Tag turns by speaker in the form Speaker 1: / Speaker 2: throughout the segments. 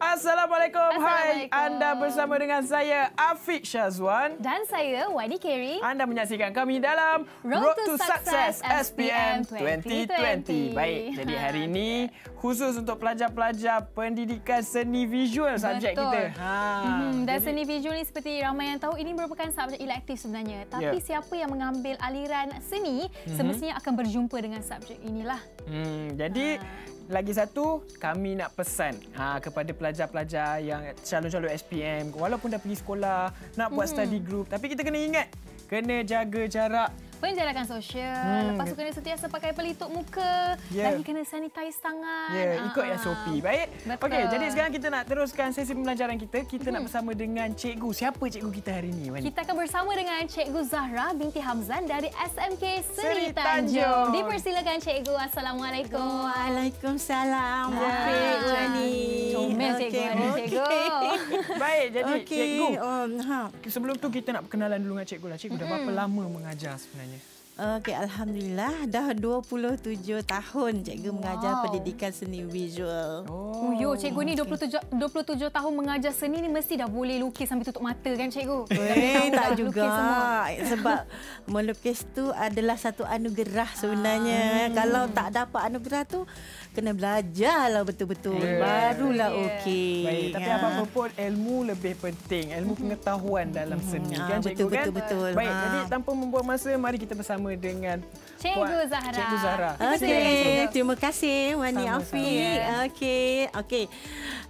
Speaker 1: Assalamualaikum. Hai, anda bersama dengan saya Afiq Syazwan dan saya Wadi Kerry. Anda menyaksikan kami dalam Road, Road to, to Success, SPM 2020. 2020. Baik, jadi ha, hari ini khusus untuk pelajar-pelajar pendidikan seni visual subjek kita. Ha. Hmm, dan jadi,
Speaker 2: seni visual ni seperti ramai yang tahu ini merupakan subjek elektif sebenarnya. Ya. Tapi yeah. siapa yang mengambil aliran seni mm-hmm. semestinya akan berjumpa dengan subjek inilah.
Speaker 1: Hmm, jadi ha lagi satu, kami nak pesan ha, kepada pelajar-pelajar yang calon-calon SPM, walaupun dah pergi sekolah, nak buat mm-hmm. study group, tapi kita kena ingat, kena jaga jarak
Speaker 2: penjarakan sosial. Hmm. Lepas tu kena sentiasa pakai pelitup muka. Yeah. Lagi kena sanitize tangan. Ya, yeah. ikut uh ah. -huh. Baik. Okey, jadi sekarang
Speaker 1: kita nak teruskan sesi pembelajaran kita. Kita hmm. nak bersama dengan cikgu. Siapa cikgu kita hari ini? Wan? Kita akan bersama dengan cikgu Zahra binti Hamzan dari
Speaker 2: SMK Seri, Tanjung. Dipersilakan cikgu. Assalamualaikum. Waalaikumsalam.
Speaker 1: Ya, Wani. Comel cikgu. Baik, jadi okay. cikgu. Um, ha. Sebelum tu kita nak perkenalan dulu dengan cikgu. Cikgu hmm. dah berapa lama mengajar sebenarnya?
Speaker 3: Okey, Alhamdulillah dah 27 tahun cikgu wow. mengajar pendidikan seni visual. Oh, oh yo, cikgu ni 27,
Speaker 2: okay. 27 tahun mengajar seni ni mesti dah boleh lukis sambil tutup mata kan cikgu? Eh, tak juga.
Speaker 3: Sebab melukis tu adalah satu anugerah sebenarnya. Ah. Kalau tak dapat anugerah tu, kena
Speaker 1: belajar lah betul-betul. Yeah. Barulah yeah. okey. Baik, tapi ha. Ya. apa pun ilmu lebih penting. Ilmu mm-hmm. pengetahuan dalam mm-hmm. seni. Ha, kan, betul, cikgu, betul, kan? betul. Baik, ha. jadi tanpa membuang masa, mari kita bersama dengan Cikgu Puan, Zahra. Cikgu Zahra. Okay. Terima kasih, Wani Afiq.
Speaker 3: Okey, okay.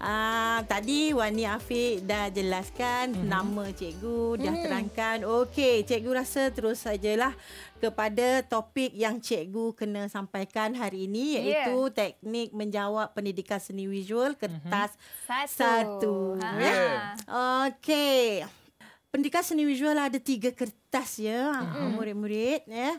Speaker 3: Uh, ah, tadi Wani Afiq dah jelaskan mm -hmm. nama cikgu, dah mm -hmm. terangkan. Okey, cikgu rasa terus sajalah kepada topik yang cikgu kena sampaikan hari ini iaitu yeah teknik menjawab pendidikan seni visual kertas mm-hmm. satu. satu. Ha. Ya. Yeah. Okey. Pendidikan seni visual ada tiga kertas ya mm-hmm. murid-murid ya.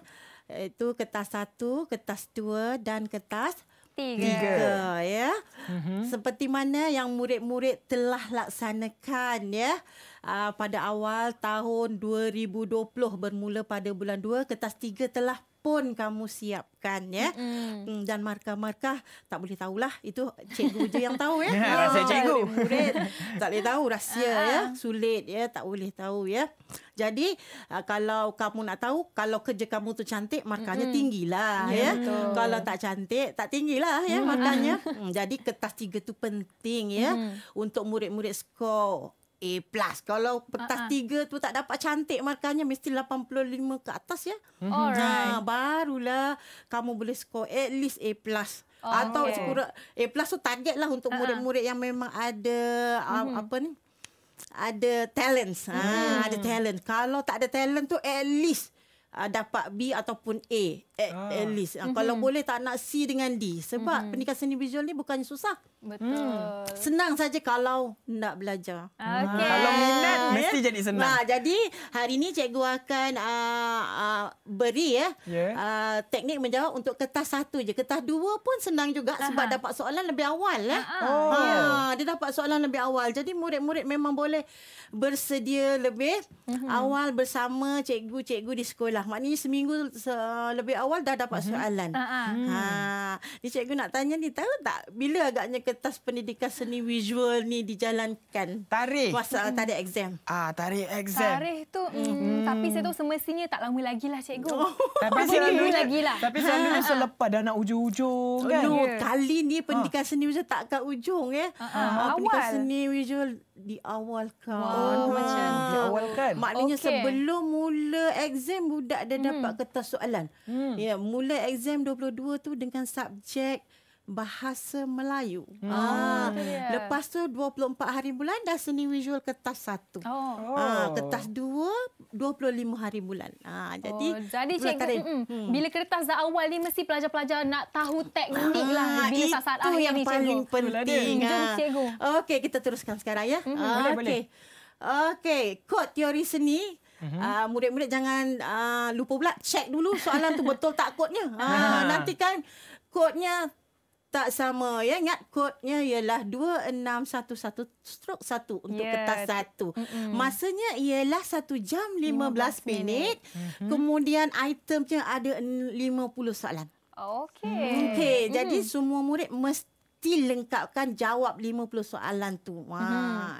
Speaker 3: Itu kertas satu, kertas dua dan kertas tiga, tiga ya. Mm-hmm. Seperti mana yang murid-murid telah laksanakan ya. Uh, pada awal tahun 2020 bermula pada bulan 2 kertas 3 telah pun kamu siapkan ya. Mm-hmm. Dan markah-markah tak boleh tahulah itu cikgu je yang tahu ya. ya rasa oh, cikgu. Murid tak boleh tahu rahsia uh-huh. ya. Ah. Sulit ya tak boleh tahu ya. Jadi kalau kamu nak tahu kalau kerja kamu tu cantik markahnya mm-hmm. tinggilah ya. ya. Kalau tak cantik tak tinggilah ya mm-hmm. markahnya. Mm, jadi kertas tiga tu penting ya mm-hmm. untuk murid-murid skor A plus Kalau petas ha, ha. tiga uh-huh. tu Tak dapat cantik markahnya Mesti 85 ke atas ya mhm. Alright nah, Barulah Kamu boleh score At least A plus oh, Atau okay. sekurang, A plus tu target lah Untuk uh-huh. murid-murid yang memang ada uh-huh. uh, Apa ni Ada talents. uh-huh. ha, Ada talent Kalau tak ada talent tu At least uh, dapat B ataupun A
Speaker 4: at, ah. at least. mm-hmm. Kalau
Speaker 3: boleh tak nak C dengan D sebab mm-hmm. pendidikan seni visual ni bukannya susah.
Speaker 2: Betul. Hmm.
Speaker 3: Senang saja kalau nak belajar. Okay.
Speaker 2: Ah. ah kalau
Speaker 1: minat mesti jadi senang. Nah,
Speaker 3: jadi hari ini cikgu akan uh, uh, beri ya uh, ya. yeah. uh, teknik menjawab untuk kertas satu je. Kertas dua pun senang juga uh sebab dapat soalan lebih awal eh. uh Oh. Uh, dia dapat soalan lebih awal. Jadi murid-murid memang boleh bersedia lebih uh-huh. awal bersama cikgu-cikgu di sekolah dah. Maknanya seminggu se- lebih awal dah dapat uh-huh. soalan. Uh-huh. Ha. Ni cikgu nak tanya ni tahu tak bila agaknya kertas pendidikan seni visual ni dijalankan? Tarikh. Masa tarikh
Speaker 1: exam. Ah, tarikh exam. Tarikh
Speaker 2: tu mm tapi saya hmm. tahu semestinya tak lama lagi lah cikgu. Oh.
Speaker 1: Tapi selalu lagi lah. Tapi selalu ha. selepas dah nak ujung-ujung kan. No, ya. kali
Speaker 2: ni
Speaker 3: ah. pendidikan ha. seni macam tak kat ujung ya. Ha. Ha. Pendidikan seni visual di awal kan. Wow. Oh, ha. Hmm, di awal kan. Maknanya okay. sebelum mula exam budak dah hmm. dapat kertas soalan. Hmm. Ya, yeah, mula exam 22 tu dengan subjek bahasa Melayu. Hmm. Ah, oh, lepas tu 24 hari bulan dah seni visual kertas
Speaker 2: satu. Oh. Ah, kertas dua 25 hari bulan. Ah, jadi oh, jadi cikgu, hmm. bila kertas dah awal ni mesti pelajar-pelajar nak tahu teknik lah ah, lah bila itu saat akhir yang ni, paling ah. cikgu. penting.
Speaker 3: Ah. Okey, kita teruskan sekarang ya. Hmm, ah, okey. Okey, kod teori seni Uh, murid-murid jangan uh, lupa pula check dulu soalan tu betul tak kodnya. Ha uh, nanti kan kodnya tak sama ya ingat kodnya ialah 2611 stroke 1 untuk yeah. kertas 1 mm-hmm. masanya ialah 1 jam 15, 15 minit mm-hmm. kemudian itemnya ada 50 soalan
Speaker 2: okey okey mm. jadi
Speaker 3: semua murid mesti lengkapkan jawab 50 soalan tu wah mm-hmm.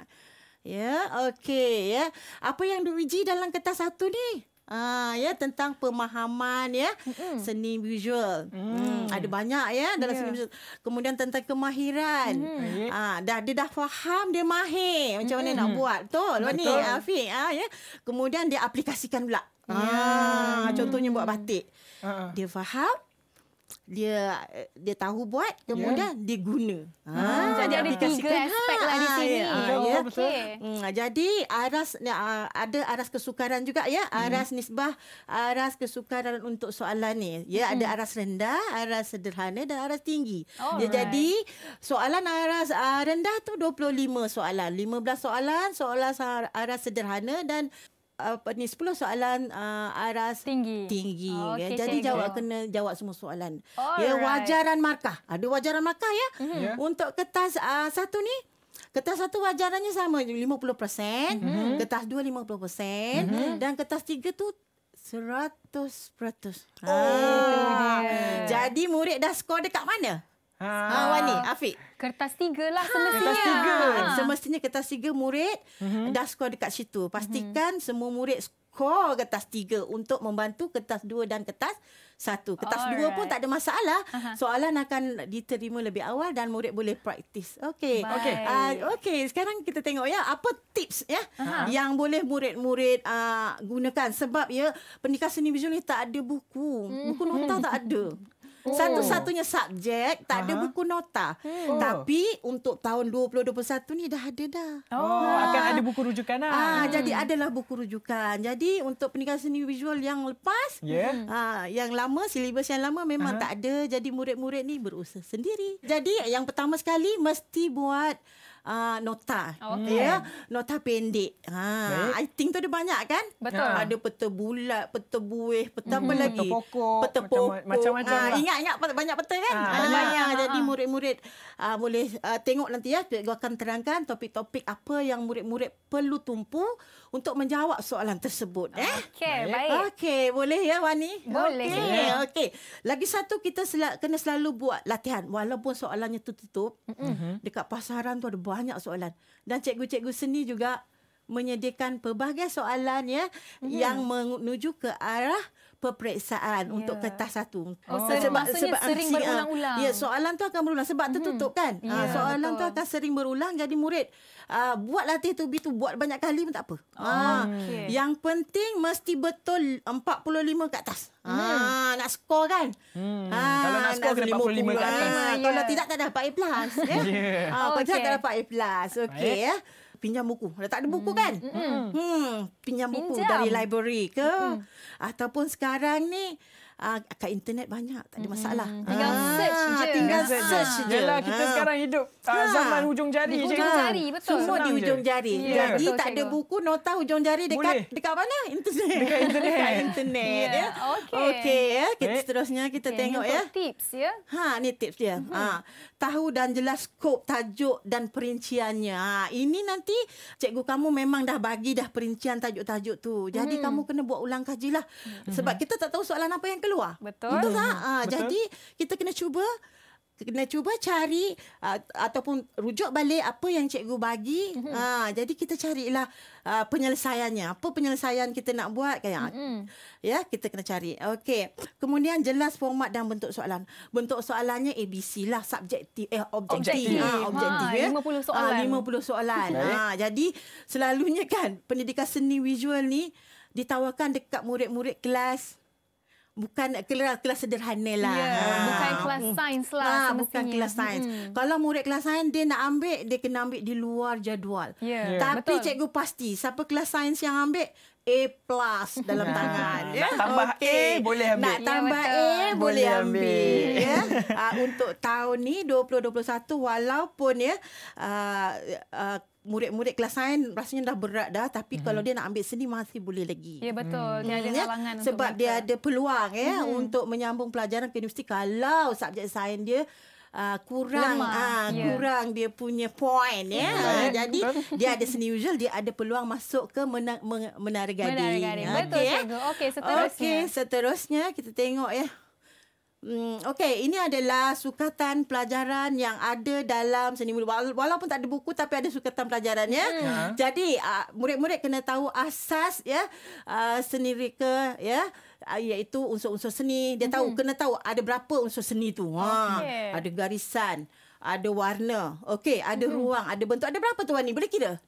Speaker 3: ya okey ya apa yang diuji dalam kertas 1 ni Ah ya tentang pemahaman ya mm-hmm. seni visual. Mm. Mm. Ada banyak ya dalam yeah. seni visual. Kemudian tentang kemahiran. Mm. Ah dah dia dah faham dia mahir macam mm. mana nak buat. Betul. Betul. Ni Afiq ah ya. Kemudian dia aplikasikan pula. Yeah. Ah ya. contohnya buat batik. Uh-uh. Dia faham dia eh, dia tahu buat kemudian ya. yeah. dia guna. Ha jadi ada tiga kan? aspek lah di ah, sini. Ya, ya, ya. Okay. Hmm, jadi aras uh, ada aras kesukaran juga ya, hmm. aras hmm. nisbah, aras kesukaran untuk soalan ni. Ya hmm. ada aras rendah, aras sederhana dan aras tinggi. Ya, jadi soalan aras uh, rendah tu 25 soalan, 15 soalan, soalan aras sederhana dan apa ni 10 soalan uh, aras tinggi. tinggi oh, ya. Jadi cikgu. jawab kena jawab semua soalan.
Speaker 2: All ya right. wajaran
Speaker 3: markah. Ada wajaran markah ya. Mm-hmm. Yeah. Untuk kertas uh, satu ni Kertas satu wajarannya sama 50%, mm-hmm. kertas dua 50% mm-hmm. dan kertas tiga tu 100%. Oh. Ah. Jadi murid dah skor dekat mana?
Speaker 4: Ha, ah, ha Wani,
Speaker 3: ah.
Speaker 2: Afiq. Kertas tiga lah ah, semestinya. kertas tiga. Ha.
Speaker 3: Semestinya kertas tiga murid mm-hmm. dah skor dekat situ. Pastikan mm-hmm. semua murid skor kertas tiga untuk membantu kertas dua dan kertas satu. Kertas Alright. dua pun tak ada masalah. Uh-huh. Soalan akan diterima lebih awal dan murid boleh praktis. Okey. Okey. Uh, Okey, sekarang kita tengok ya apa tips ya uh-huh. yang boleh murid-murid uh, gunakan sebab ya pendidikan seni visual ni tak ada buku. Hmm. Buku nota tak ada. Oh. Satu-satunya subjek tak Aha. ada buku nota. Hmm. Oh. Tapi untuk tahun 2021 ni dah ada dah. Oh, ha. akan ada buku rujukan lah. Ah, hmm. jadi adalah buku rujukan. Jadi untuk pendidikan seni visual yang lepas, yeah. Hmm. ah, yang lama silibus yang lama memang Aha. tak ada. Jadi murid-murid ni berusaha sendiri. Jadi yang pertama sekali mesti buat uh, nota okay. ya nota pendek ha Baik. i think tu ada banyak kan betul ha. ada peta bulat peta buih peta mm-hmm. apa lagi peta pokok, peta pokok. macam macam ha. Ah, lah. ingat ingat banyak peta kan ha. Ha. banyak ha. jadi murid-murid uh, boleh uh, tengok nanti ya Saya akan terangkan topik-topik apa yang murid-murid perlu tumpu untuk menjawab soalan tersebut eh Okay, baik Okay, boleh ya wani boleh okey yeah. okay. lagi satu kita sel- kena selalu buat latihan walaupun soalannya tutup, mm-hmm. dekat pasaran tu ada banyak soalan. Dan cikgu-cikgu seni juga menyediakan pelbagai soalan ya mm-hmm. yang menuju ke arah peperiksaan yeah. untuk ya. kertas satu. Oh, oh. Sebab, maksudnya sebab, ah, sering uh, berulang-ulang. Ya, soalan tu akan berulang. Sebab mm-hmm. tertutup kan? Yeah, uh, ya, soalan betul. tu akan sering berulang. Jadi murid, uh, buat latih tu, tu buat banyak kali pun tak apa. Oh, okay. Yang penting mesti betul 45 ke atas. Hmm. Ah, nak skor kan? Hmm. Ah, kalau nak skor kena 45 pula. ke atas. Ah, ya, Kalau tidak tak dapat A+. Ya? Yeah. ah, okay. tak dapat A+. Okey. Okay pinjam buku. Dah tak ada buku mm. kan? Mm. Hmm, pinjam, pinjam buku dari library ke mm. ataupun sekarang ni uh, kat internet banyak tak ada mm-hmm. masalah. Hmm. Ah, ah tinggal ah. search je. Tinggal search je. lah kita ha. sekarang hidup uh, zaman hujung jari ha. je. Hujung jari betul. Semua Senang di hujung je. jari. Yeah. Jadi betul, tak ada buku nota hujung jari dekat Boleh. dekat mana? Internet. Dekat internet. dekat internet yeah. ya. Okey. Okey ya. Kita okay. seterusnya kita okay. tengok ya. Tips ya. Ha ni tips dia. Mm-hmm. Ha tahu dan jelas skop tajuk dan perinciannya. Ha ini nanti cikgu kamu memang dah bagi dah perincian tajuk-tajuk tu. Jadi mm-hmm. kamu kena buat ulang kajilah. mm Sebab kita tak tahu soalan apa yang keluar luar. Betul. Betul tak? Ha, Betul. Jadi kita kena cuba kena cuba cari uh, ataupun rujuk balik apa yang cikgu bagi mm-hmm. ha jadi kita carilah uh, penyelesaiannya apa penyelesaian kita nak buat kayak mm-hmm. ya kita kena cari okey kemudian jelas format dan bentuk soalan bentuk soalannya abc lah subjektif eh objektif ha objektif ha, ya 50 soalan uh, 50 soalan ha jadi selalunya kan pendidikan seni visual ni ditawarkan dekat murid-murid kelas bukan kelas kelas sederhana lah yeah. Ha. bukan kelas sains lah ha, bukan kelas sains hmm. kalau murid kelas sains dia nak ambil dia kena ambil di luar jadual yeah. Ya. tapi Betul. cikgu pasti siapa kelas sains yang ambil A plus dalam yeah. tangan yeah. nak tambah okay. A boleh ambil nak ya, tambah yeah, A boleh ambil yeah. Ya. uh, untuk tahun ni 2021 walaupun ya yeah, uh, ah, uh, murid-murid kelas lain rasanya dah berat dah tapi mm. kalau dia nak ambil seni masih boleh lagi. Ya betul, mm. dia ada halangan untuk sebab mereka. dia ada peluang ya mm. untuk menyambung pelajaran ke universiti kalau subjek sains dia Uh, kurang uh, ah, yeah. kurang dia punya point ya yeah. yeah. jadi dia ada seni usual dia ada peluang masuk ke menarik. menar- menara gading menara ah, okay. Ya. okey seterusnya okey seterusnya kita tengok ya Hmm, okey, ini adalah sukatan pelajaran yang ada dalam seni mula. Walaupun tak ada buku, tapi ada sukatan pelajaran ya. Hmm. uh Jadi uh, murid-murid kena tahu asas ya uh, seni reka ya. Ah, iaitu unsur-unsur seni Dia tahu hmm. Kena tahu Ada berapa unsur seni tu ha, okay. Ada garisan Ada warna okay, Ada hmm. ruang Ada bentuk Ada berapa tuan ni Boleh kira?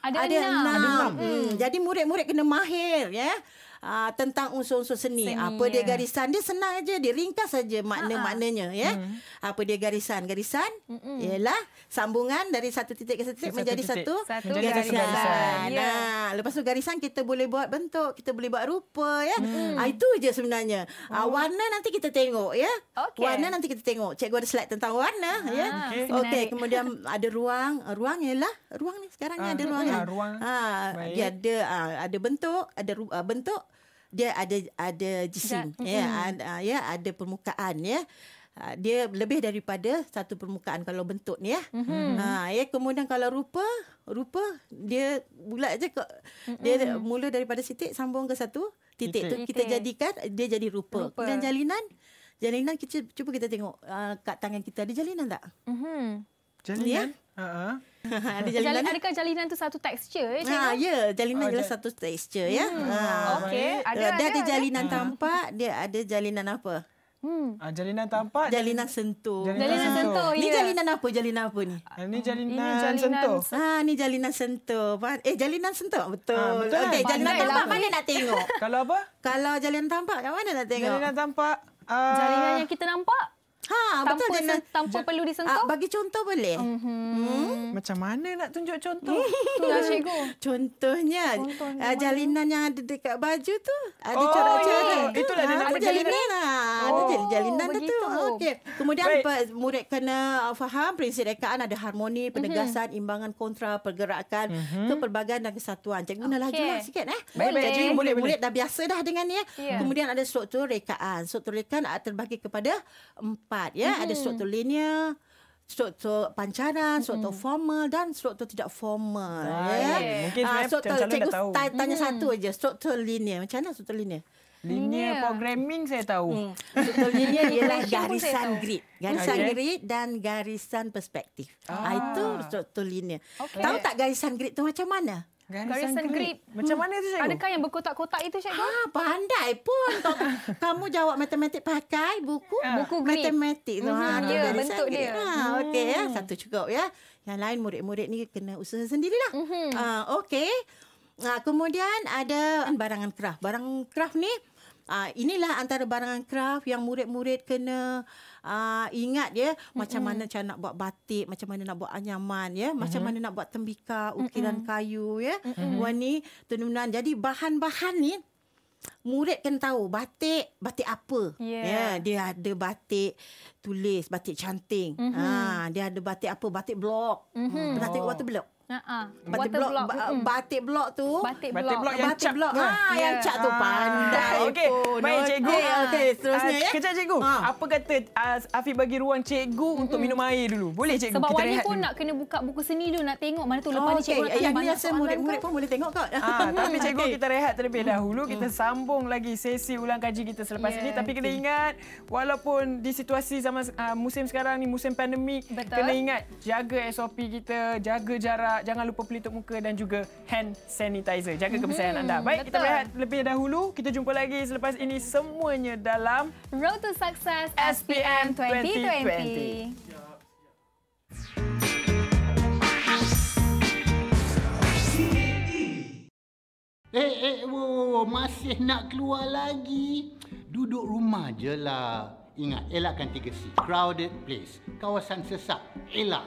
Speaker 4: Ada, ada enam, enam.
Speaker 3: Ada enam. Hmm. hmm. Jadi murid-murid kena mahir Ya uh, tentang unsur-unsur seni. seni apa dia ya. garisan dia senang aja dia ringkas saja makna-maknanya ah, ah. ya mm. apa dia garisan garisan Mm-mm. ialah sambungan dari satu titik ke satu titik satu menjadi titik. Satu, satu garisan, garisan. Yeah. nah lepas tu garisan kita boleh buat bentuk kita boleh buat rupa ya mm. uh, itu aja sebenarnya uh, warna nanti kita tengok ya okay. warna nanti kita tengok cikgu ada slide tentang warna ah, ya okey okay. okay. kemudian ada ruang ruang ialah ruang ni sekarang ni uh, ada ruang ya ruang ha dia ada uh, ada bentuk ada uh, bentuk dia ada ada jisim ya yeah, mm-hmm. yeah, ada permukaan ya yeah. dia lebih daripada satu permukaan kalau bentuk ni ya yeah. mm-hmm. uh, ya yeah, kemudian kalau rupa rupa dia bulat je kok dia mm-hmm. mula daripada titik sambung ke satu titik, tu kita jadikan dia jadi rupa, rupa. dan jalinan jalinan kita cuba kita tengok uh, kat tangan kita ada jalinan tak
Speaker 2: mm-hmm.
Speaker 1: jalinan yeah?
Speaker 3: Ada jalinan.
Speaker 2: Adakah jalinan tu satu texture? Ya, ha, ya.
Speaker 3: Jalinan oh, jelas satu texture. Ya. Hmm. ya. Ha. Okey. Ada, ada, ada jalinan ada. Hmm. tampak, dia ada jalinan apa? Hmm. Ah, jalinan tampak jalinan, jalinan sentuh jalinan, jalinan sentuh, sentuh ni yeah. jalinan apa jalinan apa ni
Speaker 1: ah, ni jalinan, ini jalinan sentuh
Speaker 3: ha ah, ni jalinan sentuh eh jalinan sentuh betul, ah, betul okey jalinan Pandai tampak mana nak tengok kalau apa kalau jalinan tampak kat mana nak tengok jalinan tampak uh... Ah, jalinan yang
Speaker 2: kita nampak Ha, tanpa betul jangan tanpa
Speaker 3: perlu disentuh. Uh, bagi contoh boleh? Mm-hmm. Hmm? Macam mana nak tunjuk contoh? Itulah hmm. cikgu. Contohnya, contohnya uh, ah, jalinan yang ada dekat baju tu. Ada oh, corak-corak. Oh, yeah. Oh, tu, Itulah ha, dia jalinan. Ada jalinan, jalinan dia oh, tu. Okey. Kemudian Baik. murid kena ah, faham prinsip rekaan ada harmoni, mhm. penegasan, mm-hmm. imbangan kontra, pergerakan, mm-hmm. keperbagaian dan kesatuan. Cikgu okay. nak laju lah sikit eh. Baik-baik. Jadi boleh, murid dah biasa dah dengan ni. Yeah. Kemudian ada struktur rekaan. Struktur rekaan terbagi kepada empat empat ya mm-hmm. ada struktur linear struktur pancaran struktur mm-hmm. formal dan struktur tidak formal ya. ah, ya yeah. mungkin uh, struktur, cikgu tahu. tanya mm-hmm. satu aja struktur linear macam mana struktur linear Linear programming
Speaker 1: saya tahu. Hmm. Struktur linear ialah garisan grid. Garisan okay. grid
Speaker 3: dan garisan perspektif. Ah. ah. Itu struktur linear. Okay. Tahu tak garisan grid itu macam mana? garisan grid. Hmm. Macam mana tu cikgu? Adakah yang berkotak-kotak itu cikgu? Ah, pandai pun. Kamu jawab matematik pakai buku ah. buku grid. Matematik tu. Ha, mhm. ya, bentuk dia. Ha, okey ya. Hmm. Satu cukup ya. Yang lain murid-murid ni kena usaha sendirilah. Mhm. Ah, okey. Nah, kemudian ada barangan kerah. Barang kerah ni uh, inilah antara barangan craft yang murid-murid kena uh, ingat ya mm-hmm. macam mana cara nak buat batik macam mana nak buat anyaman ya macam mm-hmm. mana nak buat tembika, ukiran mm-hmm. kayu ya mm-hmm. wani tenunan jadi bahan-bahan ni murid kena tahu batik batik apa yeah. ya dia ada batik tulis batik canting mm-hmm. ha dia ada batik apa batik blok mm-hmm. batik oh.
Speaker 4: Ha uh-huh. block, block.
Speaker 3: batik blok tu batik blok, batik blok, yang batik cap ha yeah. Ha, yang ya. cap tu ah. pandai okey baik cikgu okey
Speaker 1: okay, ah. seterusnya uh, ya kejap cikgu ha. apa kata uh, Afif bagi ruang cikgu mm untuk minum air dulu boleh cikgu sebab kita wali pun dulu.
Speaker 2: nak kena buka buku seni dulu nak tengok mana tu lepas ni cikgu okay. nak tanya murid-murid pun boleh
Speaker 1: tengok kot ha, tapi cikgu okay. kita rehat terlebih hmm. dahulu kita hmm. sambung lagi sesi ulang kaji kita selepas yeah. ni ya, tapi kena ingat walaupun di situasi zaman musim sekarang ni musim pandemik kena ingat jaga SOP kita jaga jarak jangan lupa pelitup muka dan juga hand sanitizer. Jaga mhm, kebersihan anda. Baik, Betul. kita berehat lebih dahulu. Kita jumpa lagi selepas ini semuanya dalam Road to Success SPM 2020.
Speaker 4: Eh,
Speaker 2: eh, wow, wow, wow, masih nak keluar lagi? Duduk rumah je lah. Ingat, elakkan 3C. Crowded place. Kawasan sesak. Elak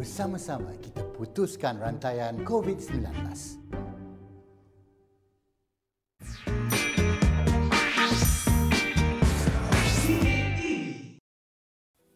Speaker 2: bersama-sama kita putuskan rantaian COVID-19.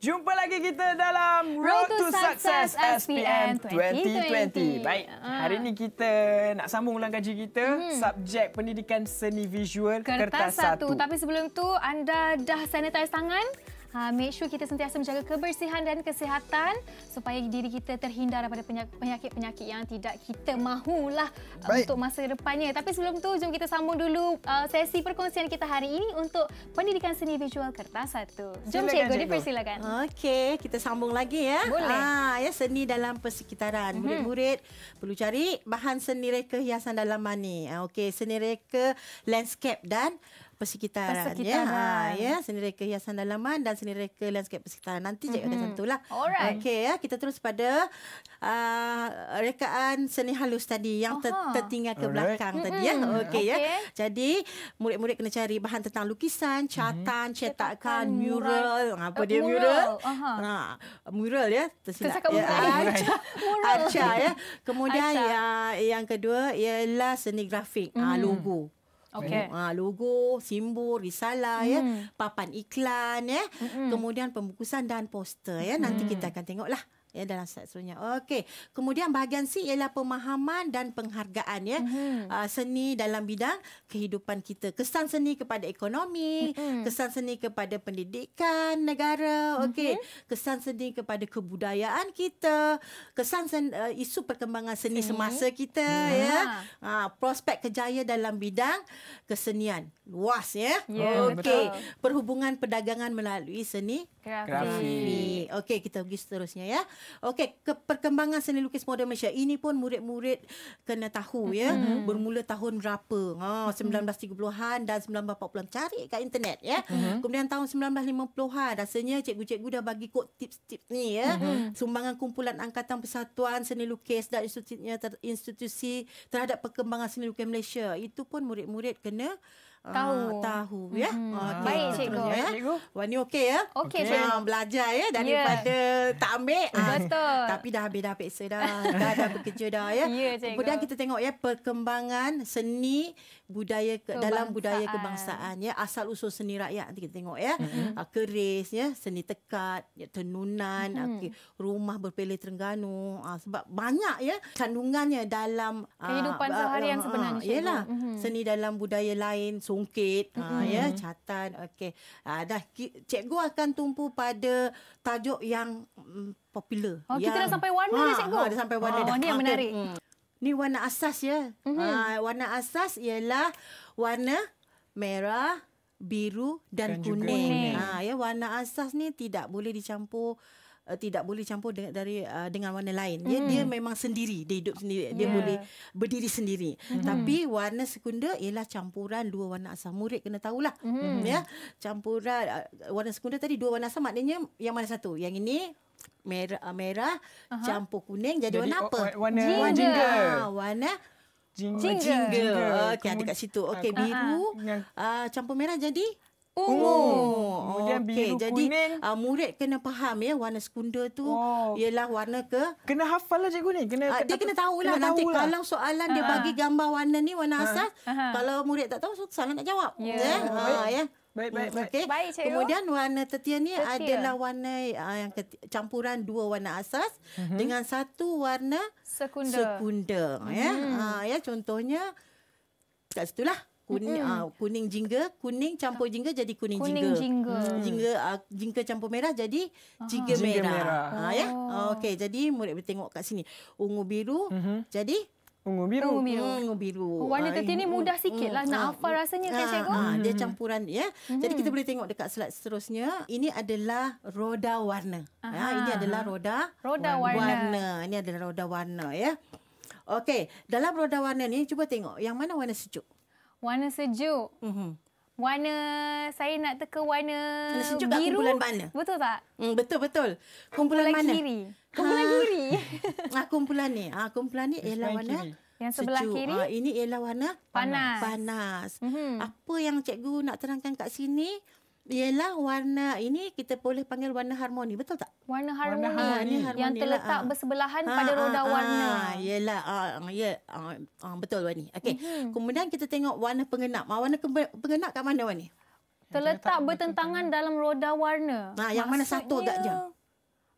Speaker 1: Jumpa lagi kita dalam Road to Success SPM 2020. Baik, ah. hari ini kita nak sambung ulang kaji kita hmm. subjek pendidikan seni visual kertas, kertas satu. satu. Tapi
Speaker 2: sebelum tu anda dah sanitize tangan? ha, make sure kita sentiasa menjaga kebersihan dan kesihatan supaya diri kita terhindar daripada penyakit-penyakit yang tidak kita mahulah uh, Baik. untuk masa depannya. Tapi sebelum tu jom kita sambung dulu uh, sesi perkongsian kita hari ini untuk pendidikan seni visual kertas satu. Jom silakan, cikgu, cikgu. dipersilakan.
Speaker 3: Okey, kita sambung lagi ya. Boleh. Ha, ya seni dalam persekitaran. Mm-hmm. Murid-murid perlu cari bahan seni reka hiasan dalam ni. Ha, Okey, seni reka landscape dan persekitaran, persekitaran. ya. Ha, ya, seni reka hiasan dalaman dan seni reka landscape persekitaran. Nanti mm-hmm. cakap tentulah. Okey ya, kita terus pada uh, rekaan seni halus tadi yang ter- tertinggal ke Alright. belakang mm-hmm. tadi ya. Okey okay. ya. Jadi murid-murid kena cari bahan tentang lukisan, catan, mm-hmm. cetakan, mural, ah, apa uh, dia mural? Ha, uh-huh. uh, mural ya. Tersilap. Ya, arca. ya. Kemudian ya yang kedua ialah seni grafik, mm-hmm. uh, logo. Okay. Ha, logo, simbol, risalah mm. ya, hmm. papan iklan ya. Mm-hmm. Kemudian pembungkusan dan poster ya. Nanti mm. kita akan tengoklah ya dalam set seterusnya. Okey. Kemudian bahagian C ialah pemahaman dan penghargaan ya mm-hmm. Ah, seni dalam bidang kehidupan kita. Kesan seni kepada ekonomi, mm-hmm. kesan seni kepada pendidikan negara, okey. Mm-hmm. Kesan seni kepada kebudayaan kita, kesan sen, uh, isu perkembangan seni, seni. semasa kita mm-hmm. ya. Uh, prospek kejaya dalam bidang kesenian. Luas ya. Yeah, okey. Perhubungan perdagangan melalui seni grafik. Okey, kita pergi seterusnya ya. Okey, ke- perkembangan seni lukis moden Malaysia. Ini pun murid-murid kena tahu mm-hmm. ya. Bermula tahun berapa? Ha, oh, 1930-an dan 1940-an cari kat internet ya. Mm-hmm. Kemudian tahun 1950-an rasanya cikgu-cikgu dah bagi kod tips-tips ni ya. Mm-hmm. Sumbangan kumpulan angkatan persatuan seni lukis dan institusi terhadap perkembangan seni lukis Malaysia. Itu pun murid-murid kena tahu uh, tahu mm-hmm. ya. Ah, okay. Baik cikgu. Ya. cikgu. Wah ni okey ya. Okey okay. Ah, saya belajar ya, ya. daripada yeah. tak ambil. Betul. Tapi dah habis dah peksa dah. dah dah bekerja dah ya. Yeah, cikgu. Kemudian kita tengok ya perkembangan seni budaya ke, dalam budaya kebangsaan ya asal usul seni rakyat nanti kita tengok ya mm-hmm. uh, keris ya seni tekat ya, tenunan mm-hmm. okay, rumah berpele Terengganu uh, sebab banyak ya kandungannya dalam ah, kehidupan uh, seharian uh, uh, sebenarnya uh, yalah mm-hmm. seni dalam budaya lain songket mm-hmm. uh, ya catan okey uh, dah cikgu akan tumpu pada tajuk yang mm, popular oh, yang, kita dah sampai warna ha, ni cikgu ha, dah sampai warna oh, dah ni yang okay. menarik mm. Ni warna asas ya. Mm-hmm. Ha, warna asas ialah warna merah, biru dan, dan kuning. kuning. Ha, ya warna asas ni tidak boleh dicampur Uh, tidak boleh campur dengan dari uh, dengan warna lain. Dia mm. dia mhm. memang sendiri, dia hidup sendiri. Dia ya. boleh berdiri sendiri. Mm. Tapi warna sekunder ialah campuran dua warna asam. Murid kena tahulah. Mm. Ya. Campuran uh, warna sekunder tadi dua warna asam maknanya yang mana satu? Yang ini merah ah, merah uh-huh. campur kuning jadi, jadi warna apa oh, warna jingga ah, warna jingga, warna jingga. jingga. Ah, jingga. okey ada kat situ okey uh biru uh, campur merah jadi ungu kemudian biru okay. jadi, uh, murid kena faham ya warna sekunda tu oh. ialah warna ke kena hafal lah cikgu ni kena uh, dia kena tahu lah nanti tahulah. kalau soalan uh-huh. dia bagi gambar warna ni warna uh-huh. asas uh-huh. kalau murid tak tahu so nak jawab ya yeah. ya yeah. uh, ya. yeah. Baik, baik, baik. Okay. baik cikgu. Kemudian warna tertia ni tertia. adalah warna ah, yang keti- campuran dua warna asas mm-hmm. dengan satu warna sekunder. Sekunda, mm-hmm. ya. Ha, uh, ya contohnya kat situlah kuning mm-hmm. uh, ah, kuning jingga, kuning campur jingga jadi kuning, kuning jingga. Jingga, hmm. jingga uh, jingga campur merah jadi jingga, jingga merah. merah. Ya. Oh. ya. Uh, Okey, jadi murid boleh tengok kat sini. Ungu biru mm-hmm. jadi Ungu biru. Ungu biru. Ungu hmm, biru. Oh, warna ah, tertentu ni mudah sikit lah. Nak ah, hafal ah, rasanya kan cikgu? Ha, dia hmm. campuran. ya. Mm-hmm. Jadi kita boleh tengok dekat slide seterusnya. Ini adalah roda warna. Ha, ini adalah roda, roda warna. warna. Ini adalah roda warna. ya. Yeah. Okey. Dalam roda warna ni, cuba tengok. Yang mana warna sejuk?
Speaker 2: Warna sejuk? Mm-hmm. Warna saya nak teka warna, warna sejuk biru. kat kumpulan mana? Betul tak?
Speaker 3: Mm, betul, betul. Kumpulan, kumpulan mana? kiri. Kumpulan ha, Ah kumpulan ni. Ah kumpulan ni ialah warna yang sebelah sejuk. kiri. Ah ini ialah warna panas. Panas. Mm-hmm. Apa yang cikgu nak terangkan kat sini ialah warna ini kita boleh panggil
Speaker 2: warna harmoni, betul tak? Warna harmoni. Warna harmoni. Ha, harmoni ah, yang lah, terletak lah. bersebelahan ha, pada roda ha, warna. Ah ha,
Speaker 3: ialah ha, ya ha, ha, betul warna ni. Okey. Mm-hmm. Kemudian kita tengok warna pengenap. Warna
Speaker 2: pengenap kat mana warna ni? Terletak bertentangan dalam roda warna. Ha, yang Maksudnya, mana satu agaknya?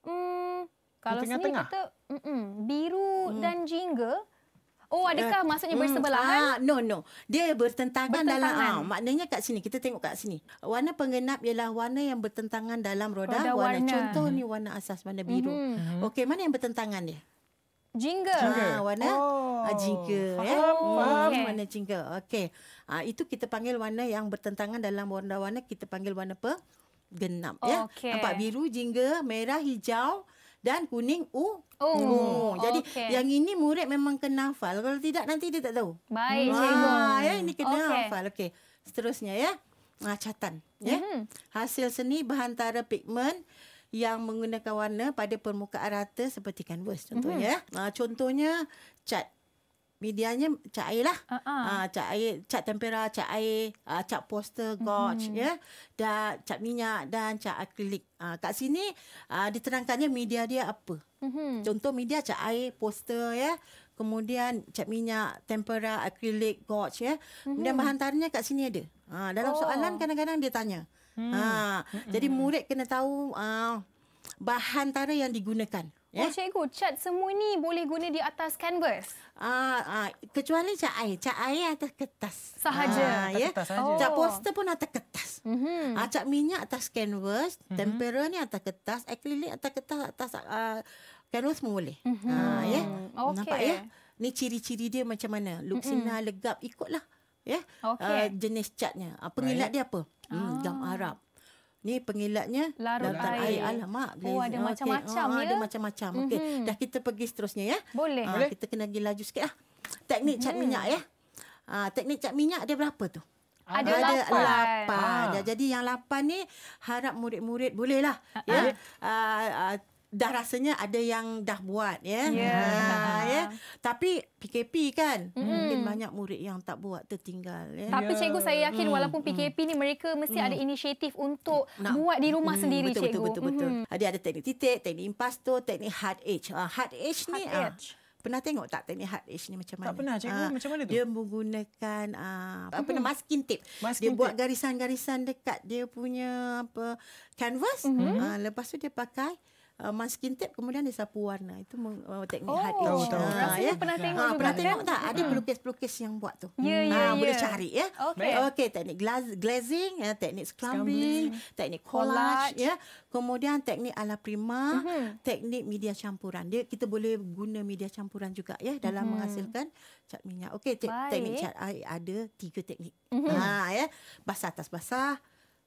Speaker 2: Hmm, kalau sini kita mm-mm, biru hmm. dan jingga. Oh, eh, adakah uh, maksudnya bersebelahan? Hmm. Ah,
Speaker 3: uh, no, no. Dia bertentangan, bertentangan. dalam... Uh, maknanya kat sini. Kita tengok kat sini. Warna pengenap ialah warna yang bertentangan dalam roda. roda warna. warna contoh ni hmm. warna asas, warna biru. Mm-hmm. Okey, mana yang bertentangan dia? Jingga. Ha, warna oh. Ah, jingga. ya. Faham. Oh, okay. Warna jingga. Okey. Ha, itu kita panggil warna yang bertentangan dalam warna-warna. Kita panggil warna apa? Genap. Oh, ya? Okay. Nampak biru, jingga, merah, hijau. Oh, dan kuning u Oh, oh. jadi okay. yang ini murid memang kena hafal kalau tidak nanti dia tak tahu. Baik, Wah, cikgu. Ya, ini kena okay. hafal. Okey. Seterusnya ya. Macatan, ah, ya. Mm-hmm. Hasil seni berhantara pigmen yang menggunakan warna pada permukaan rata seperti canvas contohnya. Mm-hmm. Ya. Ah, contohnya cat medianya cat air lah. Uh-huh. Ah, uh, ah. ah, cat air, cat tempera, cat air, uh, cat poster, gouge, mm-hmm. ya. Yeah? Dan cat minyak dan cat akrilik. Uh, kat sini uh, diterangkannya media dia apa. Mm-hmm. Contoh media cat air, poster, ya. Yeah? Kemudian cat minyak, tempera, akrilik, gouge, ya. Yeah? Mm-hmm. Dan bahan taranya kat sini ada. uh, dalam oh. soalan kadang-kadang dia tanya.
Speaker 2: Hmm.
Speaker 4: Mm-hmm.
Speaker 3: Uh, mm Jadi murid kena tahu uh, bahan tara yang digunakan. Ya? Oh
Speaker 2: cikgu, cat semua ni boleh guna di atas
Speaker 3: kanvas? Ah, uh, kecuali cat air. Cat air atas kertas. Sahaja? Uh, atas ya? kertas sahaja. Oh. Cat poster pun atas kertas. Mm-hmm. Uh, cat minyak atas kanvas. Mm-hmm. Tempera ni atas kertas. Akrilik atas kertas. Atas uh, kanvas semua boleh. Mm-hmm. Uh, yeah? okay. Nampak ya? Ni ciri-ciri dia macam mana. Luxina, mm-hmm. legap, ikutlah. Ya? Yeah? Okay. Uh, jenis catnya. apa pengilat right. dia apa? Hmm, ah. Gam Arab ni pengilatnya larut air. air alamak oh ada okay. macam-macam oh, ya ada macam-macam mm-hmm. okey mhm. dah kita pergi seterusnya ya boleh uh, kita kena pergi laju sikit lah teknik mm-hmm. minyak ya uh, teknik cat minyak dia berapa tu ada, ada lapan, lapan. Ha. jadi yang lapan ni harap murid-murid bolehlah uh-huh. ya uh, uh, dah rasanya ada yang dah buat ya. Yeah. Ha, ya. Tapi PKP kan mm. mungkin banyak murid yang tak buat tertinggal ya. Tapi yeah. cikgu saya yakin mm. walaupun
Speaker 2: PKP ni mereka mesti mm. ada inisiatif untuk Nak. buat di rumah mm. sendiri betul, cikgu. Betul betul betul.
Speaker 3: Mm. Dia ada teknik titik, teknik impastor, teknik hard edge. Uh, hard edge ni hard ah, edge. Uh, Pernah tengok tak teknik hard edge ni macam mana? Tak pernah cikgu. Aa, ah, macam mana tu? Dia menggunakan aa, apa mm-hmm. masking tape. Masking dia tape. buat garisan-garisan dekat dia punya apa canvas. Mm-hmm. Aa, lepas tu dia pakai uh, masking tape kemudian dia sapu warna itu uh, teknik oh, hard edge. Oh, tahu. Ha, ya. pernah tengok, ha, juga, pernah tengok kan? tak? Ada hmm. pelukis-pelukis yang buat tu. Ya, hmm. yeah, ya, yeah, ha, yeah. boleh cari ya. Okey, okay, teknik glazing, ya, teknik scrambling, teknik collage, ya. Kemudian teknik ala prima, uh-huh. teknik media campuran. Dia kita boleh guna media campuran juga ya dalam uh-huh. menghasilkan cat minyak. Okey, te- teknik cat air ada tiga teknik. Uh-huh. Ha ya. Basah atas basah.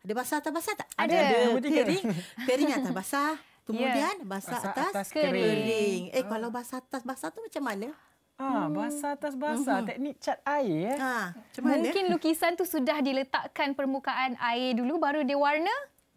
Speaker 3: Ada basah atas basah tak? Ada. ada. Kering, kering atas basah. Kemudian yes. basah, basah atas, atas kering. kering. Eh, oh. kalau basah atas basah tu macam mana?
Speaker 1: Ah, hmm. basah atas basah mhm. uh teknik cat air eh. Ha, Mungkin
Speaker 2: mana? lukisan tu sudah diletakkan permukaan air dulu baru dia warna.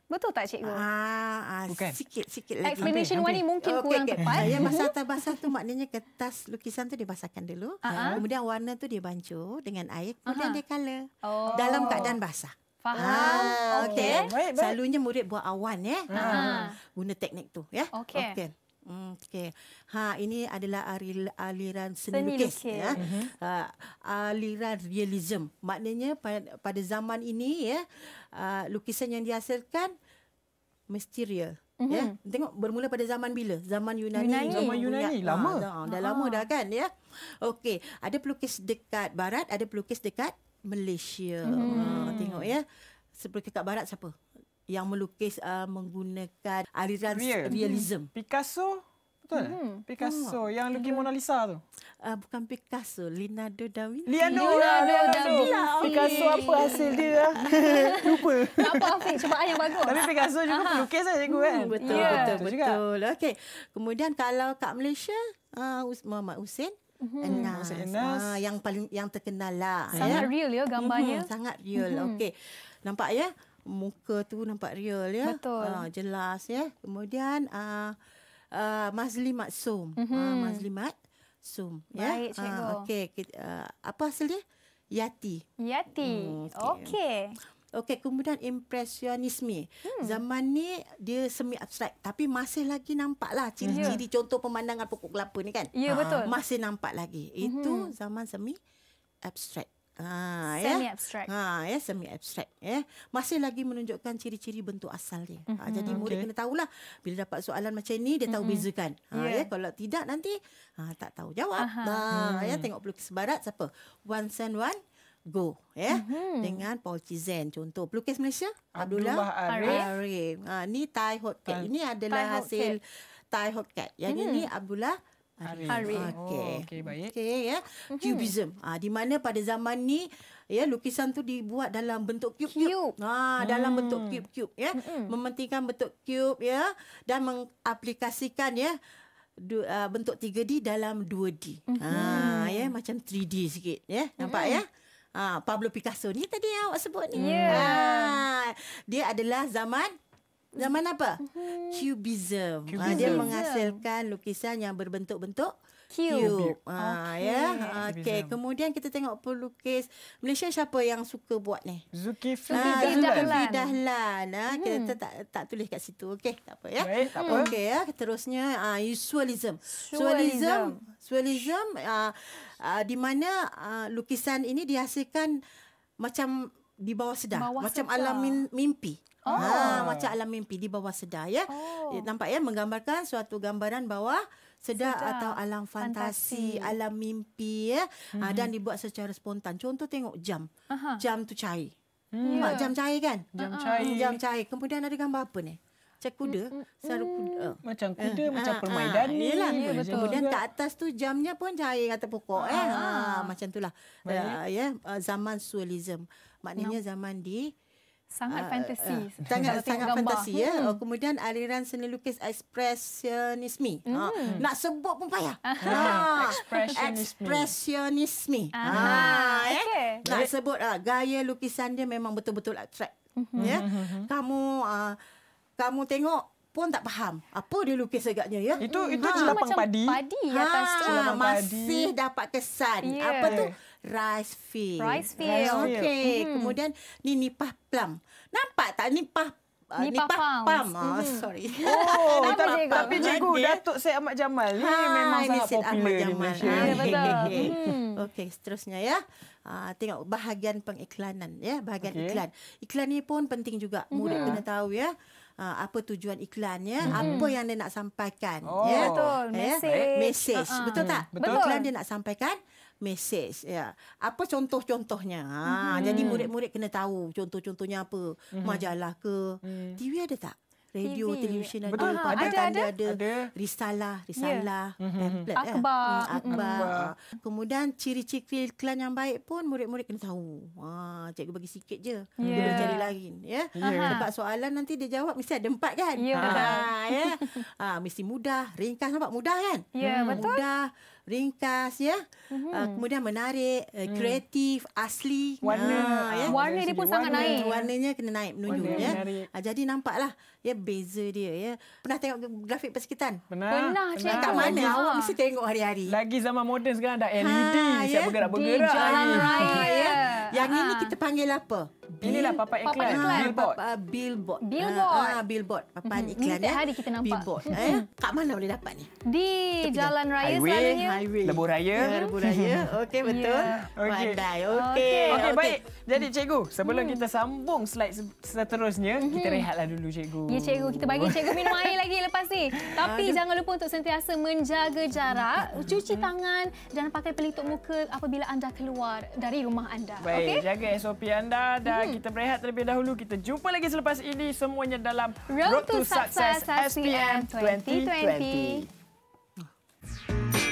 Speaker 2: Betul tak cikgu? Ah, ah Bukan.
Speaker 3: sikit-sikit lagi. Explanation one okay. ni mungkin okay, kurang okay. tepat. Ah, ya, basah atas basah tu maknanya kertas lukisan tu dibasahkan dulu. Uh-huh. Kemudian warna tu dibancuh dengan air, kemudian uh-huh. dia
Speaker 2: color. Oh. Dalam keadaan
Speaker 3: basah. Faham. Ah, okay. okay. Selalunya murid buat awan eh. Ha. Guna teknik tu ya. Yeah? Okey. okay. Hmm, okay. Ha ini adalah aliran seni, seni lukis, lukis ya. Uh-huh. Uh, aliran realism. Maknanya pada, zaman ini ya, uh, lukisan yang dihasilkan mesti Uh-huh. Mhm. Ya. Tengok bermula pada zaman bila? Zaman Yunani. Yunani. Zaman Yunani Yunia. lama. Ha, dah, dah lama dah kan ya. Okey, ada pelukis dekat barat, ada pelukis dekat Malaysia. Hmm. Ha, tengok ya. Seperti kat barat siapa? Yang melukis uh, menggunakan aliran Real. realism. Hmm. Picasso? Betul? Eh?
Speaker 4: Hmm. Picasso
Speaker 3: hmm. yang lukis Mona Lisa tu? Uh, bukan Picasso, Leonardo da Vinci. Leonardo, Leonardo da Vinci. Picasso apa hasil dia? Lah.
Speaker 2: Lupa. Apa Afiq? Cuba yang bagus.
Speaker 1: Tapi Picasso juga lukis pelukis lah cikgu kan? Hmm, betul, yeah. betul, betul,
Speaker 3: betul. betul. Okay. Kemudian kalau kat Malaysia, uh, Muhammad Hussein. Enas. Mm-hmm. Enas. Ah, yang paling yang terkenal lah. Eh. Sangat ya? real ya gambarnya. Mm-hmm. Ya. Sangat real. Mm-hmm. Okey. Nampak ya? Muka tu nampak real ya. Betul. Ah, jelas ya. Kemudian ah, ah, Mazlimat Sum. Ah, mm-hmm. Ah, Mazlimat Sum. ya? Cikgu. Ah, Okey. Ah, apa hasilnya?
Speaker 2: Yati. Yati. Hmm,
Speaker 3: Okey. Okay. Okey, kemudian impresionisme. Hmm. Zaman ni dia semi abstrak tapi masih lagi nampaklah ya. ciri-ciri yeah. contoh pemandangan pokok kelapa ni kan. Ya yeah, betul. Ah, masih nampak lagi. Mhm. Itu mm-hmm. zaman semi abstrak. Ha, semi abstrak. Ah, ha, ya semi abstrak ah, ya, ya. Masih lagi menunjukkan ciri-ciri bentuk asal dia. Mm-hmm. Ha, jadi murid okay. kena tahulah bila dapat soalan macam ni dia tahu mm-hmm. bezakan. Ha yeah. Ya. ya, kalau tidak nanti ha, tak tahu jawab. Ha, ya hmm. tengok pelukis barat siapa? Once and one go ya mm-hmm. dengan Paul Chizen contoh pelukis Malaysia Abdullah, Abdullah Arif ha ni Thai hot cat ini adalah thai hasil hot Thai hot cat yang mm-hmm. ini Abdullah
Speaker 4: Arif, Arif. okey okay, oh,
Speaker 3: okey baik okey ya yeah? mm-hmm. cubism ha, di mana pada zaman ni ya yeah, lukisan tu dibuat dalam bentuk cube cube ha dalam bentuk hmm. cube cube ya yeah? mm-hmm. mementingkan bentuk cube ya yeah? dan mengaplikasikan ya yeah? Uh, bentuk 3D dalam 2D. Mm-hmm. Ha ya yeah? macam 3D sikit ya. Yeah? Nampak mm-hmm. ya? Yeah? ha, Pablo Picasso ni tadi yang awak sebut ni. Yeah. Ha, dia adalah zaman zaman apa? Mhm. Cubism. Ha, Cubism. dia menghasilkan lukisan yang berbentuk-bentuk. Q. Ha ah, ya. Ah, okey, kemudian kita tengok pelukis Malaysia siapa yang suka buat
Speaker 1: ni? Zulkifli ha, Dahlan.
Speaker 3: Dahlan. Ha, hmm. kita tak tak tulis kat situ. Okey, tak apa ya. Okay, Okey ya, seterusnya ha, usualism. Surrealism. Surrealism uh, uh, di mana uh, lukisan ini dihasilkan macam di bawah sedar, bawah macam sedar. alam mimpi. Oh. Ha, macam alam mimpi di bawah sedar ya. Oh. Nampak ya menggambarkan suatu gambaran bawah sedar, sedar. atau alam fantasi, fantasi. alam mimpi ya mm-hmm. dan mhm. dibuat secara spontan contoh tengok jam Aha. jam tu cair
Speaker 4: mm. Mak, ya. jam cair
Speaker 3: kan jam ah, cair jam cair kemudian ada gambar apa ni macam kuda, mm, mm, mm. kuda. Uh. macam kuda uh, macam uh, permainan uh, ni yalah, ya, betul. kemudian kat atas tu jamnya pun cair kata pokok uh, eh uh, uh, uh, macam itulah uh, ya yeah, uh, zaman surrealism maknanya no. zaman di sangat uh, ah, ah, fantasi. Uh, ah. uh, sangat sangat fantasi ya. Hmm. Kemudian aliran seni lukis ekspresionisme. Hmm. Uh, nak sebut pun payah. Ekspresionisme. ekspresionisme. Ah, eh. Okay. Nak sebut uh, gaya lukisan dia memang betul-betul attract. Mm-hmm. Ya. Mhm. Kamu uh, kamu tengok pun tak faham apa dia lukis agaknya ya. Itu hmm. itu ha. celapang macam padi. Padi ha. atas celapang padi. Masih dapat kesan. Yeah. Apa tu? Yeah rice field. Rice field. Rice field. Okay. Hmm. Kemudian ni nipah plum. Nampak tak nipah Uh, nipah pam. Ah, mm-hmm. Oh, mm. sorry. Oh, tapi, tapi cikgu, Datuk Syed Ahmad Jamal ni ha, memang ini sangat popular Ahmad di Malaysia. Ha, betul. hmm. Okey, seterusnya ya. Uh, tengok bahagian pengiklanan ya, bahagian okay. iklan. Iklan ni pun penting juga. Murid hmm. kena tahu ya. Uh, apa tujuan iklan ya? Hmm. Apa yang dia nak sampaikan? Oh, ya? betul. Ya, message. Message. Uh-huh. Betul tak? Betul. Iklan dia nak sampaikan. Mesej, ya. Apa contoh-contohnya? mm-hmm. jadi murid-murid kena tahu contoh-contohnya apa? Mm-hmm. Majalah ke? Mm. TV ada tak? Radio, TV. televisyen ada, ha, ada, ada, ada, ada, risalah, risalah, ya. mhm. pamphlet, yeah. mm-hmm. akbar. Ya. akbar. Hmm, mhm. akbar. Ah, kemudian ciri-ciri kelan yang baik pun murid-murid kena tahu. Ha, cikgu bagi sikit je, yeah. dia boleh cari lagi, Ya. Yeah. Sebab soalan nanti dia jawab mesti ada empat kan? Yeah. Ha, ya. Ha, mesti mudah, ringkas nampak mudah kan? Ya, yeah, hmm. betul. Mudah, ringkas ya. Mm-hmm. Uh, kemudian menarik, uh, mm. kreatif, asli. Warna. Uh, ya. Warna dia pun warna. sangat naik. Warnanya kena naik menunjuk ya. Uh, jadi nampaklah uh, ya beza dia ya pernah tengok grafik persekitaran pernah pernah, pernah. kat mana Awak mesti tengok hari-hari lagi zaman moden sekarang ada LED ha, e siapa ya? bergerak-bergerak di jalan raya ya. yang ha. ini kita panggil apa
Speaker 1: Bil- Inilah papan iklan, papan iklan. Billboard.
Speaker 2: Papa, billboard. Ha, billboard. Uh, billboard. Papan mhm. iklan. Setiap ya. hari kita nampak. Billboard. Mhm. eh. Kat mana boleh dapat ni? Di Tepi jalan
Speaker 1: raya highway, selalunya. Highway. Lebuh raya. Ya, Lebuh raya. Okey, betul. Yeah. Okay. Pandai. okay, okay. baik. Jadi, cikgu. Sebelum hmm. kita sambung slide seterusnya, kita hmm. rehatlah dulu, cikgu.
Speaker 2: Ya cikgu kita bagi cikgu minum air lagi lepas ni tapi Aduh. jangan lupa untuk sentiasa menjaga jarak cuci tangan dan pakai pelitup muka apabila anda keluar dari rumah anda Baik, okay? jaga SOP
Speaker 1: anda dan hmm. kita berehat terlebih dahulu kita jumpa lagi selepas ini semuanya dalam Road, Road to, to Success, Success
Speaker 2: SPM 2020, 2020.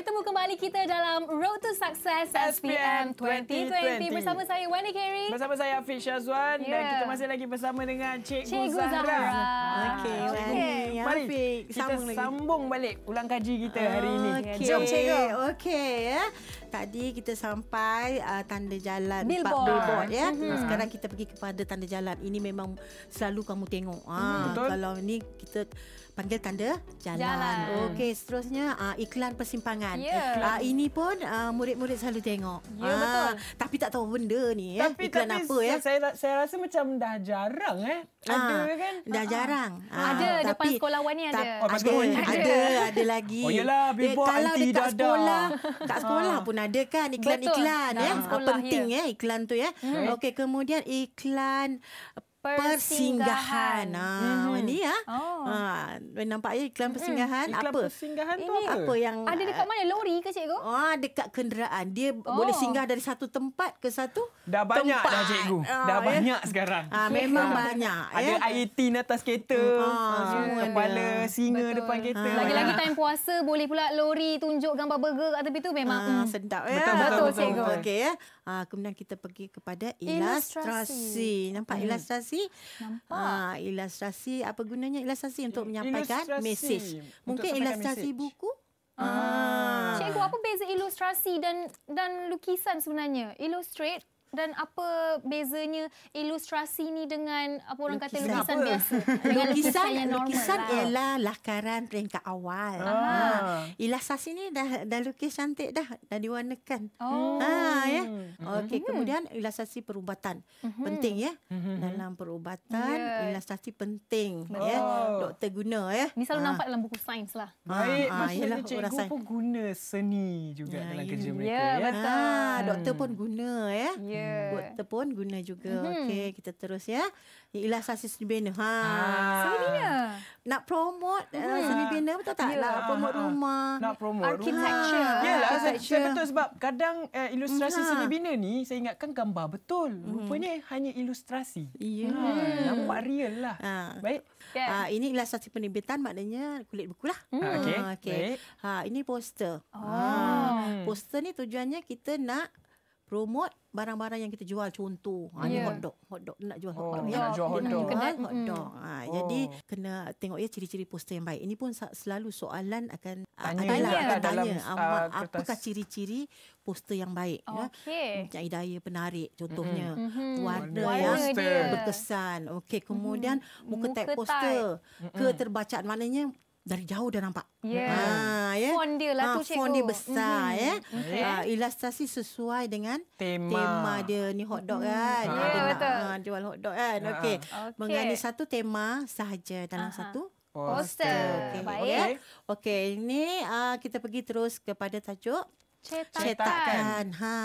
Speaker 2: Bertemu kembali kita dalam Road to Success SPM 2020, 2020. bersama saya Wendy Carey. Bersama saya Afish Azwan yeah. dan ya. kita masih
Speaker 1: lagi bersama dengan Cikgu, Cikgu Zahra. Zahra. Okey, okay. okay. mari Afik. kita sambung, sambung balik ulang kaji kita hari ini. Okay. Ya, jom Cikgu.
Speaker 3: Okey ya. Tadi kita sampai uh, tanda jalan billboard, billboard ya. Mm-hmm. Sekarang kita pergi kepada tanda jalan. Ini memang selalu kamu tengok. Ha, mm, betul. kalau ni kita panggil tanda jalan. jalan. Okey, seterusnya uh, iklan persimpangan. Yeah. Ya. Uh, ini pun uh, murid-murid selalu tengok. Ya yeah, uh, betul. Ah, tapi tak tahu
Speaker 1: benda ni ya. Eh. Iklan tapi, apa ya? Saya saya rasa macam dah jarang eh. Ada ha, kan? Dah jarang.
Speaker 2: Ha, ada tapi, oh, depan sekolah awak ni ada. Ta- oh, ada, ada. Eh?
Speaker 1: ada, ada lagi. Oh yalah, bibo eh, anti dada. sekolah, kat sekolah
Speaker 3: pun ada kan iklan-iklan iklan, ya. Sekolah, penting ya. ya iklan tu ya. Hmm. Okey, kemudian iklan persinggahan. persinggahan. Ah, mm nampak ya iklan mhm. persinggahan iklan apa? Persinggahan tu apa? apa yang Ada dekat mana lori ke cikgu? Oh, dekat kenderaan. Dia oh. boleh singgah dari satu tempat ke
Speaker 1: satu Dah banyak tempat. dah cikgu. Ah, dah ya. banyak sekarang. Ah, memang banyak. Ya? Ada IT atas kereta. Hmm, ah, kepala ah, singa Betul. depan kereta. Ah. Lagi-lagi
Speaker 2: time puasa boleh pula lori tunjuk gambar burger kat tepi tu memang ah, mm. sedap ya. Betul, Betul, Betul cikgu. Okey ya.
Speaker 1: Uh, kemudian
Speaker 3: kita pergi kepada ilustrasi. ilustrasi. Nampak hmm. ilustrasi? Nampak. Uh, ilustrasi,
Speaker 2: apa gunanya ilustrasi untuk menyampaikan mesej? Mungkin ilustrasi message. buku? Ah. ah. Cikgu, apa beza ilustrasi dan dan lukisan sebenarnya? Illustrate dan apa bezanya ilustrasi ni dengan apa orang lukisan. kata lukisan apa? biasa
Speaker 3: dengan lukisan, lukisan yang normal lukisan lah. ialah lakaran peringkat awal ah. Ha. ilustrasi ni dah dah lukis cantik dah dah diwarnakan oh. ah ya mm-hmm. okey hmm kemudian ilustrasi perubatan hmm penting ya mm-hmm. dalam perubatan yeah. ilustrasi penting oh. ya doktor guna ya ni selalu ah. nampak
Speaker 2: dalam buku sains lah baik ah, maksudnya ah, cikgu
Speaker 1: pun guna seni juga ya, dalam ya. kerja ya. mereka ya, ya. betul ah, doktor
Speaker 3: pun guna ya Ya yeah. buat tepun guna juga. Mm-hmm. Okey, kita terus ya. Ialah sasi seni bina. Ha.
Speaker 1: Ah. Nak promote uh, eh, mhm. seni bina betul tak? Yeah. Nak ah, promote ah, ah. rumah. Nak promote Architecture. rumah. Yalah, Saya, saya betul sebab kadang uh, ilustrasi mm-hmm. seni bina ni saya ingatkan gambar betul. Mhm. Rupanya mm-hmm. hanya ilustrasi. Yeah. Ha. Nampak real lah. Ha.
Speaker 3: Baik. Okay. Ha, ini ialah sasi penerbitan maknanya kulit buku lah. Mm. Okey. Okay. Ha, ini poster. Oh. Ha. Poster ni tujuannya kita nak promote barang-barang yang kita jual contoh ha yeah. Ya. hot dog hot dog nak jual hot oh, dog oh, nak ya. jual hot dog, dog. kena hot mm. dog mm. ha jadi oh. kena tengok ya ciri-ciri poster yang baik ini pun selalu soalan akan tanya, akan kan tanya, tanya dalam, uh, apakah ciri-ciri poster yang baik okay. ya okey daya penarik contohnya mm-hmm. mm-hmm. warna mm-hmm. yang berkesan okey kemudian mm-hmm. muka, muka tag poster mm-hmm. keterbacaan maknanya dari jauh dah nampak. Yeah. Ya. Ha, ya. Font dia lah ha, tu cikgu. Font dia besar mm-hmm. ya. Okay. Mhm. Ah, ha, eh? ilustrasi sesuai dengan tema, tema dia ni hot dog mhm. kan. Ya yeah, betul. Ha, jual hot dog kan. Yeah. Okey. Okay. Mengenai satu tema sahaja dalam uh-huh. satu
Speaker 4: poster. Okay. Baik. Okey.
Speaker 3: Okay. Ini uh, kita pergi terus kepada tajuk cetakan. cetakan. Ha.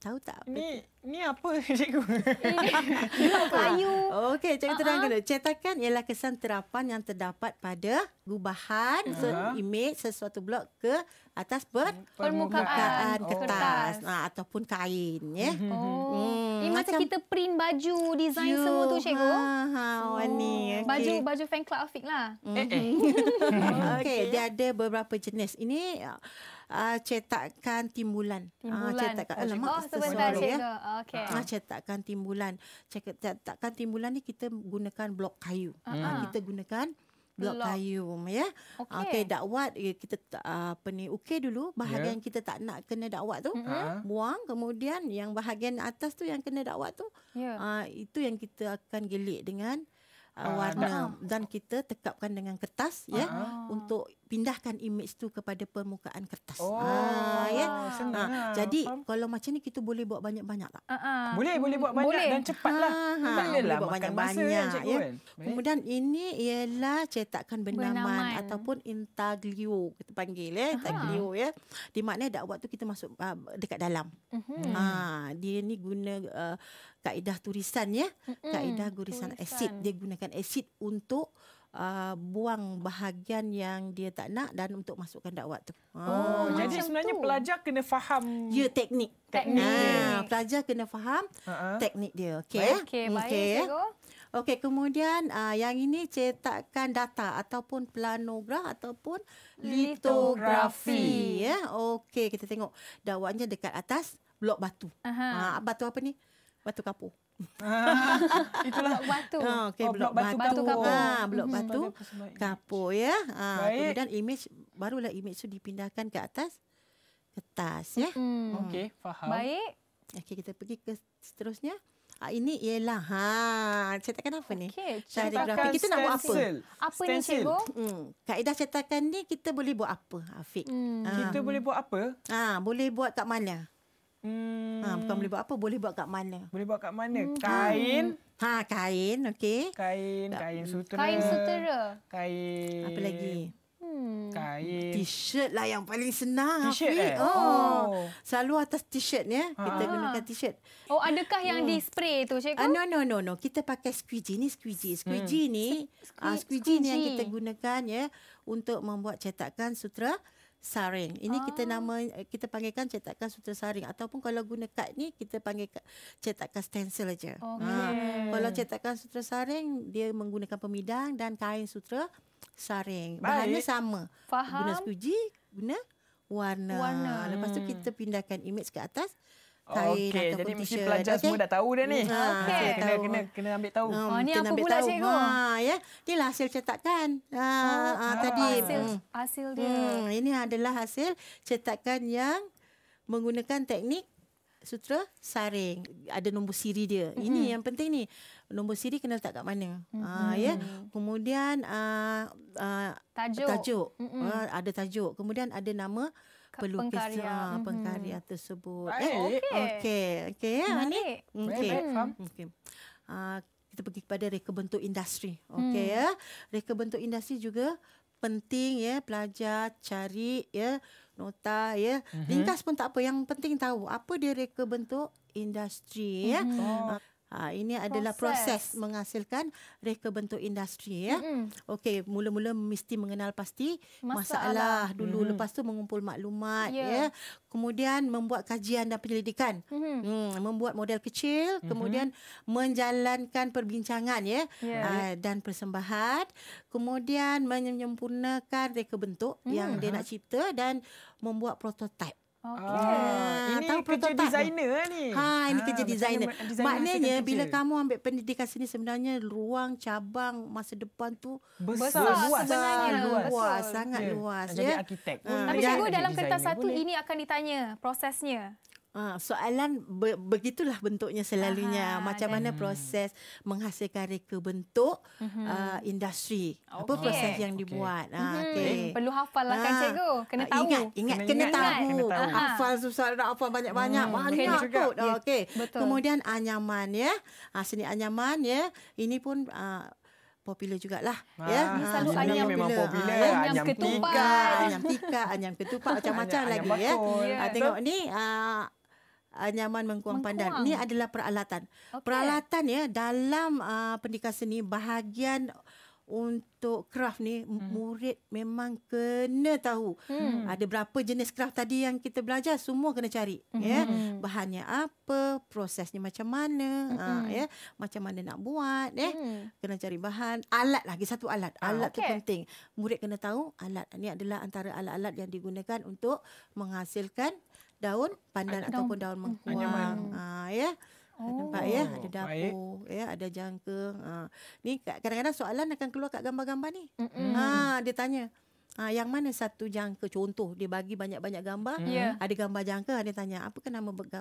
Speaker 3: Tahu tak apa? Ni Ni apa cikgu? Ini kayu. Okey, cikgu terang dulu. Cetakan ialah kesan terapan yang terdapat pada gubahan uh imej sesuatu blok ke atas hmm, permukaan, kertas, ha, ataupun kain. Ya? Oh. Mm-hmm. Hmm,
Speaker 2: Ini macam, kita print baju, design semua tu cikgu. Ha, ha, oh. baju, baju fan club Afiq lah. Eh, eh.
Speaker 3: Mm-hmm. Okey, okay. dia ada beberapa jenis. Ini Uh, cetakan timbulan. timbulan. Uh, cetakan. Oh, Alamak, oh, sebentar, sesuatu, ya.
Speaker 4: Uh, Okay. Ah, ah.
Speaker 3: cetakan timbulan. Cetakan timbulan ni kita gunakan blok kayu. Uh-huh. Ah, kita gunakan blok kayu ya. Okey okay, dakwat eh, kita apa ni okey dulu bahagian yeah. kita tak nak kena dakwat tu mm-hmm. buang kemudian yang bahagian atas tu yang kena dakwat tu yeah. Ya. uh, itu yang kita akan gelik dengan uh, warna dan kita tekapkan dengan kertas uh, ya untuk pindahkan image tu kepada permukaan kertas. Oh, ah, ya. Senang ah, lah. Jadi Faham. kalau macam ni kita boleh buat banyak-banyak tak?
Speaker 2: Uh-huh. Ah, ah. Boleh,
Speaker 3: boleh buat banyak boleh. dan cepatlah. Ha, ha. Boleh lah buat banyak-banyak masa, ya. Cikgu. Kemudian ini ialah cetakan benaman bernaman. ataupun intaglio kita panggil ya, intaglio ya. Di makna dakwat tu kita masuk uh, dekat dalam.
Speaker 4: Uh-huh. Ha,
Speaker 3: dia ni guna uh, kaedah turisan ya. Uh-huh. Kaedah gurisan turisan. asid. Dia gunakan asid untuk uh, buang bahagian yang dia tak nak dan untuk masukkan dakwat tu.
Speaker 1: Oh, ha. jadi sebenarnya tu. pelajar kena faham ya teknik. Teknik. Ha, pelajar
Speaker 3: kena faham uh-huh. teknik dia. Okey. Eh? Okey, baik. Okay. Eh? Okey, kemudian uh, yang ini cetakkan data ataupun planograf ataupun litografi, litografi. Yeah. Okey, kita tengok dakwatnya dekat atas blok batu. Uh-huh. Ha, batu apa ni? Batu kapur. Ah, itulah batu. Ha, ah, okay, oh, blok, blok batu. batu kapur. Ha, blok hmm batu kapur ya. Ha, Baik. kemudian image barulah image tu dipindahkan ke atas kertas ya. Mm. Okey, faham. Baik. Okey, kita pergi ke seterusnya. Ha, ini ialah ha cetakan apa ni? Okay, cetakan kita stencil. nak buat apa? Apa stencil. ni cikgu? Hmm. Kaedah cetakan ni kita boleh buat apa? Afiq. Hmm. Ha. Kita boleh buat apa? Ah, ha, boleh buat kat mana? Hmm. Ha, bukan boleh buat apa, boleh buat kat mana? Boleh buat kat mana? Hmm. Kain. Ha, ha, kain, okey. Kain, tak. kain sutera. Kain sutera.
Speaker 1: Kain. Apa lagi? Hmm.
Speaker 3: Kain. T-shirt lah yang paling senang. T-shirt eh? Oh. oh. Selalu atas t-shirt Ya? Ha. Kita gunakan t-shirt.
Speaker 2: Oh, adakah yang oh. di spray tu, Cikgu? Uh, no, no,
Speaker 3: no, no. Kita pakai squeegee ni, squeegee. Hmm. Squeegee hmm. ni. Ah, squee- uh, ni yang kita gunakan ya. Untuk membuat cetakan sutera saring. Ini oh. kita ah. nama eh, kita panggilkan cetakan sutra saring ataupun kalau guna kad ni kita panggil cetakan stencil aja. Okay. Ha. Ah. Kalau cetakan sutra saring dia menggunakan pemidang dan kain sutra saring. Baik. Bahannya sama. Faham. Guna sekuji, guna warna. warna. Lepas tu hmm. kita pindahkan image ke atas kain okay. ataupun jadi mesti pelajar okay. semua dah tahu hmm, dah ni ha, okay. kena, kena
Speaker 1: kena ambil tahu ha, oh, ni kena apa pula tahu. cikgu ha,
Speaker 3: ya inilah hasil cetakan ha, ha oh, ha, oh, tadi hasil, hmm.
Speaker 2: hasil dia hmm,
Speaker 3: ini adalah hasil cetakan yang menggunakan teknik sutra saring ada nombor siri dia ini mm-hmm. yang penting ni nombor siri kena letak kat mana mm-hmm. ha, ya kemudian uh, uh, tajuk, tajuk. Mm-hmm. Uh, ada tajuk kemudian ada nama pelukis pengkarya. Ah, pengkarya hmm. tersebut. Eh, baik. Eh, okey. Okey, okey. Ya, Manik. Okey. Hmm, okey. Ah, kita pergi kepada reka bentuk industri. Okey hmm. ya. Reka bentuk industri juga penting ya pelajar cari ya nota ya mhm. ringkas uh-huh. pun tak apa yang penting tahu apa dia reka bentuk industri uh-huh. ya. Hmm. Oh. Ah, Ha, ini adalah proses. menghasilkan reka bentuk industri ya. Mm-hmm. Okey, mula-mula mesti mengenal pasti masalah, masalah dulu mm-hmm. lepas tu mengumpul maklumat yeah. ya. Kemudian membuat kajian dan penyelidikan. Mm-hmm. Hmm, membuat model kecil, mm-hmm. kemudian menjalankan perbincangan ya yeah. ha, dan persembahan, kemudian menyempurnakan reka bentuk mm-hmm. yang dia nak cipta dan membuat prototipe Okay. Ha, ah, ah, ini tahu kerja designer ni. Ha ini ha, kerja designer. designer Maknanya bila kerja. kamu ambil pendidikan sini sebenarnya ruang cabang masa depan tu besar, besar luas, luas sebenarnya. Luas, luas sangat yeah. luas Jadi ya. arkitek. Hmm. Tapi ya. cikgu dalam kertas satu ini
Speaker 2: akan ditanya prosesnya.
Speaker 3: Ha, soalan be- begitulah bentuknya selalunya Aha, macam dan... mana proses menghasilkan reka bentuk uh-huh. uh, industri okay. apa proses yang okay. dibuat okay. Ha, uh, mhm. okay. Eh, perlu
Speaker 2: hafal lah kan uh, cikgu kena tahu ingat ingat kena, kena ingat.
Speaker 3: tahu hafal susah nak hafal banyak-banyak hmm. banyak okay juga yes. oh, kemudian anyaman ya ha, seni anyaman ya ini pun uh, popular juga lah. Ah, ya selalu anyam memang popular, popular. Ah, anyam, anyam ketupat anyam tikar anyam ketupat macam-macam lagi ya yeah. ah, tengok ni anyaman uh, mengkuang pandan. Ini adalah peralatan. Okay. Peralatan ya dalam uh, pendidikan seni bahagian untuk craft ni hmm. murid memang kena tahu. Hmm. Ada berapa jenis craft tadi yang kita belajar semua kena cari hmm. ya. Bahannya apa, prosesnya macam mana, uh, hmm. aa, ya, macam mana nak buat ya. Hmm. Kena cari bahan, alat lagi satu alat. Ah, alat okay. tu penting. Murid kena tahu alat ni adalah antara alat-alat yang digunakan untuk menghasilkan daun pandan daun. ataupun daun hmm, mengkuang. Ha ya. Oh. Nampak ya, ada oh, dapur, Baik. ya, ada jangka. Ah, ha. Ni kadang-kadang soalan akan keluar kat gambar-gambar ni. Mm-mm. Ha, dia tanya. Ha, yang mana satu jangka contoh dia bagi banyak-banyak gambar mm. yeah. ada gambar jangka dia tanya apa nama apa gambar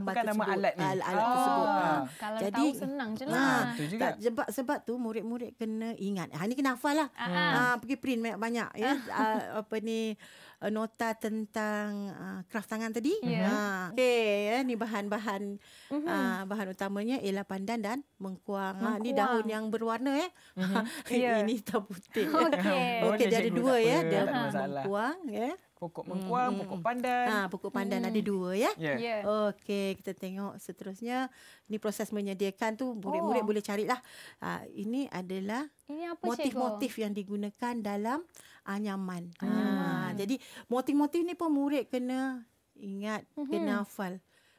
Speaker 3: apakah tersebut nama alat ni? Al- alat oh. tersebut ha. Kalau Jadi, tahu senang je lah. Ha, ah, ah, Itu juga. Tak, sebab, sebab tu murid-murid kena ingat. Ha, ni kena hafal lah. Ha, pergi print banyak-banyak. Ya. ha, apa ni, eh, nota tentang uh, kraft tangan tadi. Yeah. Ha. Okay, ya. Eh, ni bahan-bahan mm-hmm. uh, bahan utamanya ialah pandan dan mengkuang. mengkuang. Ha, ni daun yang berwarna eh. Mm-hmm. yeah. Ini hitam putih. Okay. okay, dia ada dua ya. Dia mengkuang. Ya. Yeah. Pokok mm, mengkuang, mm-hmm. pokok pandan. Ha, pokok pandan mm. ada hmm. dua ya. Yeah. Yeah. Okey, kita tengok seterusnya. Ini proses menyediakan tu murid-murid oh. boleh carilah. Ha, ini adalah
Speaker 2: motif-motif
Speaker 3: yang digunakan dalam anyaman. Hmm. Ha, jadi motif-motif ni pun murid kena ingat, mm-hmm. kena hafal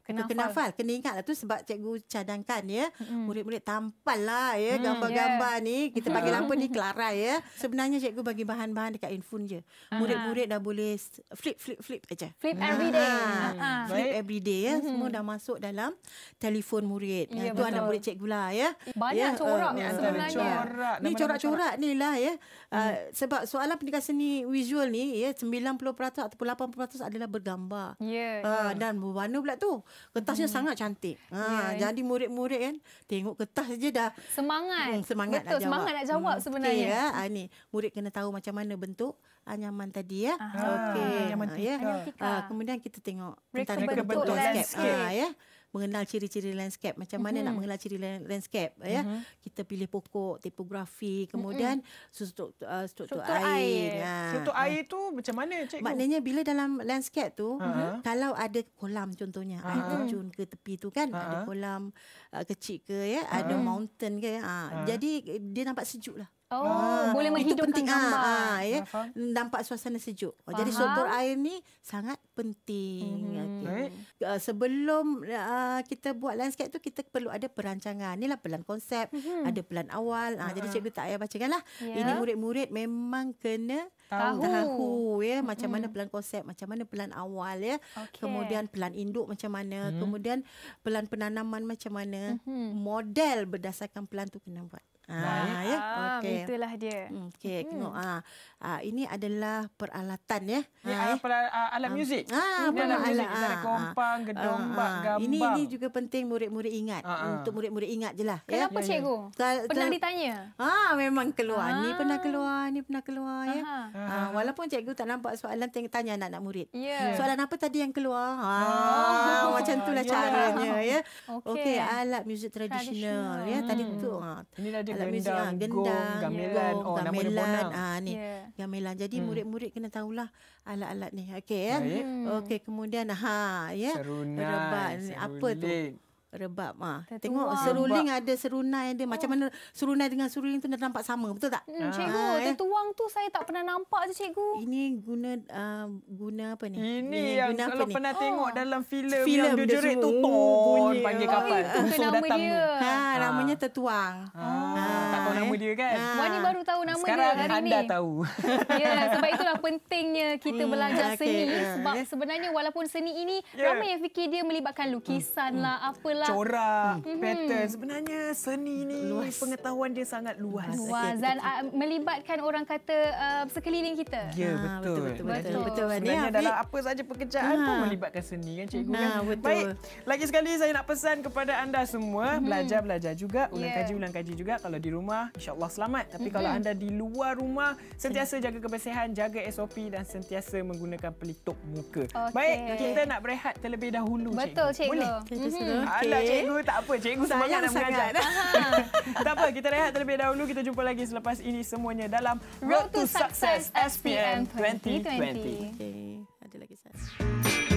Speaker 1: kena, kena hafal. kena
Speaker 3: ingat lah tu sebab cikgu cadangkan ya mm. murid-murid tampal lah ya mm, gambar-gambar yeah. ni kita bagi apa ni Clara ya sebenarnya cikgu bagi bahan-bahan dekat infun je ah. murid-murid dah boleh flip flip flip aja flip ah. every day uh-huh. flip every day ya mm-hmm. semua dah masuk dalam telefon murid yeah, ya, tu anak murid cikgu lah ya banyak ya, corak ni uh, eh, sebenarnya corak, ni corak-corak ni lah ya uh, sebab soalan pendidikan seni visual ni ya 90% ataupun 80% adalah bergambar yeah, ya, uh, yeah. dan berwarna pula tu Kertasnya hmm. sangat cantik. Ha, yeah. Ya. jadi murid-murid kan tengok kertas saja dah semangat. Hmm, semangat Betul, nak jawab. Semangat nak jawab hmm. sebenarnya. Okay, ya, ha, murid kena tahu macam mana bentuk anyaman tadi ya. Ah, okey. Anyaman tika. Ha, ya. ha, kemudian kita tengok tentang bentuk, bentuk landscape. Ha, ya mengenal ciri-ciri landscape macam mana mm-hmm. nak mengenal ciri landscape ya? mm-hmm. ya kita pilih pokok tipografi kemudian mm-hmm. struktur, uh, struktur struktur air, air. Ha. struktur ha. air tu macam mana cikgu maknanya bila dalam landscape tu ha. Mm-hmm. kalau ada kolam contohnya ha. air terjun ke tepi tu kan ha. ada kolam uh, kecil ke ya ha. ada mountain ke ya? ha. Ha. jadi dia nampak sejuk
Speaker 4: lah Oh, ah, boleh menghidupkan itu ah, gambar. Ah, ah, ya.
Speaker 3: Faham? Nampak suasana sejuk. Oh, Faham? Jadi sumber air ni sangat penting. Mm-hmm. Okay. Uh, eh, sebelum uh, kita buat landscape tu kita perlu ada perancangan. Inilah pelan konsep, mm-hmm. ada pelan awal. Uh, uh jadi cikgu tak payah bacakanlah. Yeah. Ini murid-murid memang kena tahu, tahu ya mm-hmm. macam mana mhm. pelan konsep, macam mana pelan awal ya. Okay. Kemudian pelan induk macam mana, mm-hmm. kemudian pelan penanaman macam mana. Mm-hmm. Model berdasarkan pelan tu kena buat. Ah, ya? okay. ah, itulah
Speaker 2: dia. Hmm, okey, hmm. tengok. Ah.
Speaker 3: ah, ini adalah peralatan ya. Ah, ah, ya, ah,
Speaker 2: eh? peral- ah, alat ah. muzik. Ah, peralatan.
Speaker 3: alat muzik. Ah, kompang, ah, gedung, ah, ah. gambang. Ini, ini juga penting murid-murid ingat. Ah, ah. Untuk murid-murid ingat je lah. Ya. Kenapa ya, cikgu?
Speaker 2: Ya. Tal- pernah ditanya? Ah,
Speaker 3: memang keluar. Ah. Ni pernah keluar, ni pernah keluar. Ya? Ah, ah. ah, walaupun cikgu tak nampak soalan, tanya, tanya anak-anak murid. Yeah. Ya. Soalan apa tadi yang keluar? Ah, oh. macam itulah yeah. caranya. Ya? Okey, okay, alat muzik tradisional. Ya? Tadi hmm. tu. Ah. Inilah alat muzik ha, gendang gamelan yeah. oh gamelan ah ha, ni yeah. gamelan jadi hmm. murid-murid kena tahulah alat-alat ni okey ya yeah? hmm. okey kemudian ha ya yeah? serunai apa tu Rebab ha. Tengok lah. seruling ada serunai dia Macam oh. mana serunai dengan seruling tu Dah nampak sama betul tak? Hmm, ah, cikgu ha, eh. tetuang tu saya tak pernah nampak je cikgu Ini guna uh, guna apa ni? Ini, ini yang guna kalau pernah ni? Oh. tengok oh. dalam filem, filem Yang jujurik tu Tuan oh,
Speaker 1: panggil kapal Itu nama dia ha, Namanya
Speaker 2: tetuang ha.
Speaker 1: Ha. Tak tahu nama eh. dia kan? Ha. Wani baru tahu nama Sekarang dia hari ni Sekarang anda tahu
Speaker 2: Ya Sebab itulah pentingnya kita hmm, belajar okay. seni Sebab eh. sebenarnya walaupun seni ini ya. Ramai yang fikir dia melibatkan lukisan hmm. lah hmm. apa itulah. corak, mm-hmm. pattern.
Speaker 1: Sebenarnya seni ni luas.
Speaker 2: pengetahuan dia sangat luas. Luas dan okay, ah, melibatkan orang kata uh, sekeliling kita. Ya, yeah, betul. Betul-betul.
Speaker 1: Sebenarnya ya, dalam apa saja pekerjaan ha. pun ah. melibatkan seni kan cikgu ha, kan. Betul. Baik, lagi sekali saya nak pesan kepada anda semua. Mm-hmm. Belajar-belajar hmm juga, ya. ulang yeah. kaji-ulang kaji juga. Kalau di rumah, insyaAllah selamat. Tapi mm-hmm. kalau anda di luar rumah, sentiasa jaga kebersihan, jaga SOP dan sentiasa menggunakan pelitup muka. Okay. Baik, kita nak berehat terlebih dahulu cikgu. Betul cikgu. Boleh? mm-hmm. Okay. Alah cikgu tak apa cikgu semangat nak mengajar. tak apa kita rehat terlebih dahulu kita jumpa lagi selepas ini semuanya dalam Road to Success SPM 2020. 2020. Okay. Ada lagi satu.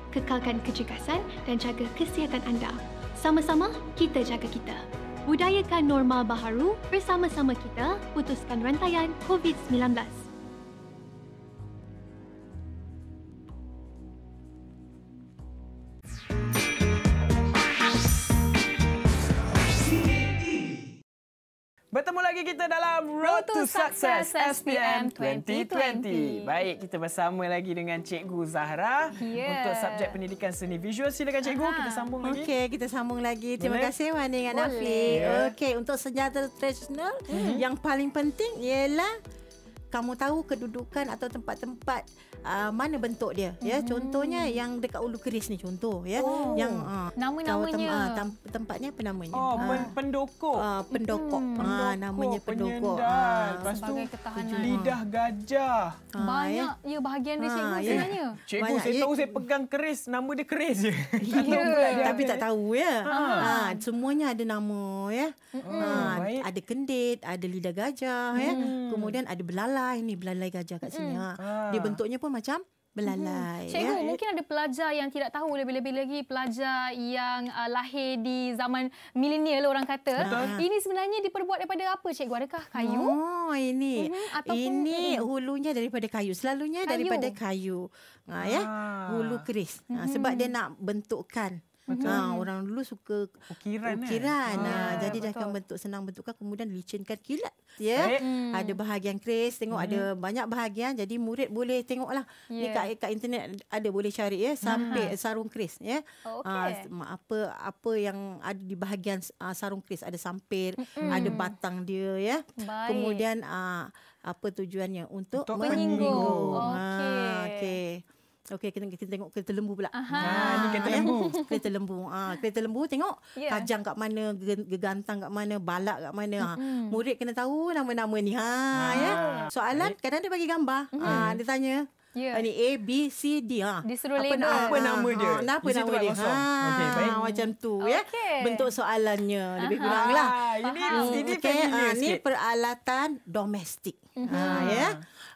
Speaker 2: kekalkan kecekasan dan jaga kesihatan anda. Sama-sama, kita jaga kita. Budayakan normal baharu bersama-sama kita putuskan rantaian COVID-19.
Speaker 1: Bertemu lagi kita dalam Road to Success SPM 2020. Baik, kita bersama lagi dengan Cikgu Zahra yeah. untuk subjek pendidikan seni visual. Silakan Cikgu, Aha. kita sambung lagi. Okey, kita sambung lagi. Terima Boleh? kasih Wani dan Afi. Ya.
Speaker 3: Okey, untuk senjata tradisional mm-hmm. yang paling penting ialah kamu tahu kedudukan atau tempat-tempat uh, mana bentuk dia ya hmm contohnya yang dekat Ulu Keris ni contoh ya oh. yang uh, nama-namanya uh, tem- uh, tem- tempatnya apa namanya oh uh, pendokok uh, pendokok
Speaker 1: mm. uh, namanya pendokok penyendal uh, lepas tu lidah uh, gajah uh, ya. banyak
Speaker 2: ya bahagian dia uh, cikgu yeah. sebenarnya cikgu banyak, saya ya. tahu
Speaker 1: saya pegang keris nama dia keris je
Speaker 3: yeah. tak tapi tak tahu ya ha uh. uh, semuanya ada nama ya hmm uh, ada kendit ada lidah gajah mm. ya hmm. kemudian ada belalai ni belalai gajah kat sini mm. uh. dia bentuknya pun macam belalai.
Speaker 2: Hmm. Cikgu, ya? mungkin ada pelajar yang tidak tahu lebih-lebih lagi pelajar yang uh, lahir di zaman milenial orang kata. Betul. Ah. Ini sebenarnya diperbuat daripada apa cikgu? Adakah kayu? Oh, ini. Hmm, ataupun ini hulunya daripada
Speaker 3: kayu. Selalunya kayu. daripada kayu. Ha ya. Ah. Hulu keris. Hmm. sebab dia nak bentukkan Betul. Ha, orang dulu suka ukiran. Eh? ukiran eh. ha, jadi betul. dah akan bentuk senang bentukkan kemudian licinkan kilat. Ya. Yeah. Hmm. Ada bahagian kris, tengok hmm. ada banyak bahagian jadi murid boleh tengoklah. Yeah. Ni kat, kat internet ada boleh cari ya sampai hmm. sarung kris ya. Oh, okay. Ha, apa apa yang ada di bahagian uh, sarung kris ada sampir, hmm. ada batang dia ya. Baik. Kemudian uh, apa tujuannya untuk, untuk menyinggung. Okey. Ha, okay. Okey kita kita tengok kereta lembu pula. Ha ah, kereta lembu. kereta lembu. Ha kereta lembu tengok yeah. kajang kat mana, gegantang kat mana, balak kat mana. Ha. Murid kena tahu nama-nama ni. Ha ah. ya. Soalan kadang dia bagi gambar. Ha dia tanya Yeah. Ya. Ini A, B, C, D ha. Disuruh apa, lena Apa nama dia ha, Kenapa Di nama dia ha, okay, baik. Macam tu okay. ya. Bentuk soalannya Lebih Aha. kurang lah Ini, ini peralatan domestik ha, ya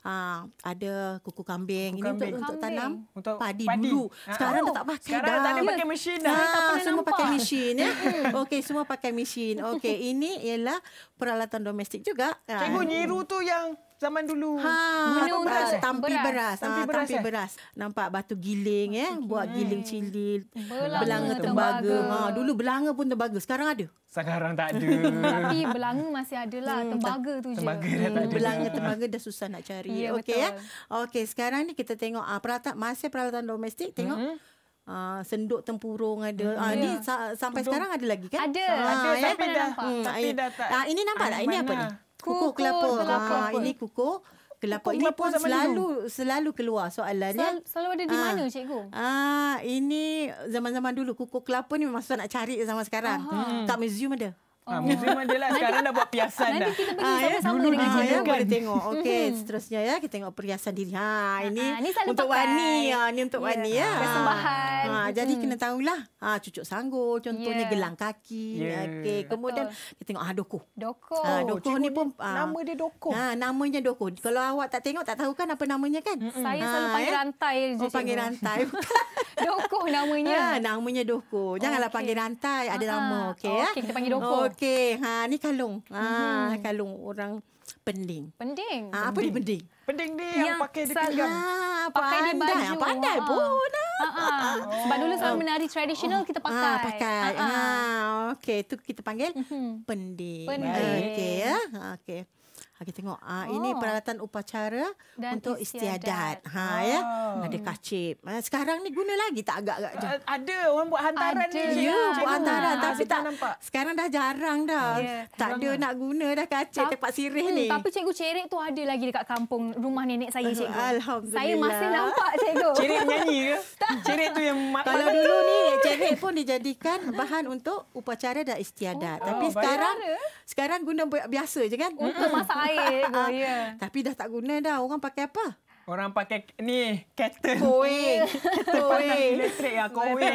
Speaker 3: uh, ada kuku kambing kuku ini kambing. untuk kambing. tanam untuk padi, padi dulu. Ah. Sekarang oh, dah tak pakai sekarang dah. Sekarang tak ada pakai mesin dah. Nah, tak semua nampak. pakai mesin ya. Okey, semua pakai mesin. Okey, ini ialah peralatan domestik juga. Ah. Cikgu nyiru tu yang zaman dulu. Ha, menu beras, tampi beras. beras. Tampi, ha, beras. tampi eh? beras. Nampak batu giling ya, eh? buat giling cili. Belanga, belanga tembaga. tembaga. Ha, dulu belanga pun tembaga. Sekarang ada?
Speaker 1: Sekarang tak ada. Tapi
Speaker 3: belanga masih ada lah, hmm, tembaga tu tembaga je. Tembaga hmm. Belanga tembaga dah susah nak cari. Yeah, Okey ya. Okey, sekarang ni kita tengok ah, peralatan masih peralatan domestik tengok. Mm-hmm. Uh, senduk tempurung ada. Ah, hmm, uh, ini ya. sa- sampai Tudung. sekarang ada lagi kan? Ada. Ha, ah, ada ya? tapi, dah, hmm, tapi ya. dah tak. Uh, ini nampak tak? Ini mana? apa ni? Kuku kukuh kelapa. kelapa. Ha, ini kuku kelapa. Kukuh ini kelapa pun selalu dulu. selalu keluar soalannya. Sel, selalu ada di ha. mana cikgu? Ah, ini zaman-zaman dulu kuku kelapa ni memang susah nak cari zaman sekarang. Hmm. Tak museum ada.
Speaker 4: Ha,
Speaker 1: museum ada lah. Sekarang dah buat perhiasan dah. Nanti kita pergi ah, ya, sama-sama ha, ya? dengan Ha, kan? Boleh tengok. Okey, hmm.
Speaker 3: seterusnya ya. Kita tengok perhiasan diri. Ha, ah, ini, ha, ini untuk pakai. Wani. Ha, ini untuk yeah. Wani. Ya. Kesembahan. Ha, jadi hmm. kena tahulah. Ha, cucuk sanggul. Contohnya yeah. gelang kaki. Yeah. Okey. Kemudian Betul. kita tengok ha, Doko. Doko. Ha, Doko Cuma ni pun. Dia, ha, nama dia Doko. Ha, namanya Doko. Kalau awak tak tengok, tak tahu kan apa namanya kan? Mm-mm. Saya ha, selalu panggil ya? rantai. Oh, panggil rantai. Doko namanya. Ha, namanya Doko. Janganlah panggil rantai. Ada nama. Okey. Oh, ya. Okey, kita panggil Doko. Okey, ha ni kalung. Ha hmm kalung orang pending. Pending. Ha, apa ni pending? Pending ni yang, yang pakai dekat pinggang. Ha, pakai pandai, di baju. Ha, pandai ha. pun. Ha. Uh-huh. Sebab dulu selalu menari tradisional kita ha, pakai. Ah, pakai. Uh-huh. Ah, okey, tu kita panggil mhm. pending. Pending. Okey ya. Okey. Okey tengok. Ah uh, oh. ini peralatan upacara Dan untuk istiadat. Ha ya. oh. ya. Ada kacip. Uh, ah, sekarang ni guna lagi tak agak-agak Uh,
Speaker 1: ada orang
Speaker 3: buat hantaran ada. ni. Ya, ya buat hantaran ha, tapi tak nampak.
Speaker 2: Sekarang dah jarang dah. Yeah, tak ada nak guna dah kacip tempat sirih hmm, ni. Tapi cikgu cerik tu ada lagi dekat kampung rumah nenek saya cikgu. Alhamdulillah. Saya masih nampak cikgu. Cerik
Speaker 1: nyanyi ke? Cerik tu yang Kalau dulu ni cerik
Speaker 3: pun dijadikan bahan untuk upacara dan istiadat. Oh, tapi oh, sekarang sekarang guna biasa je kan? Untuk masak air Ya. Tapi dah tak guna dah. Orang pakai apa?
Speaker 1: Orang pakai ni, kettle. Koin. Kettle panas elektrik lah, koin.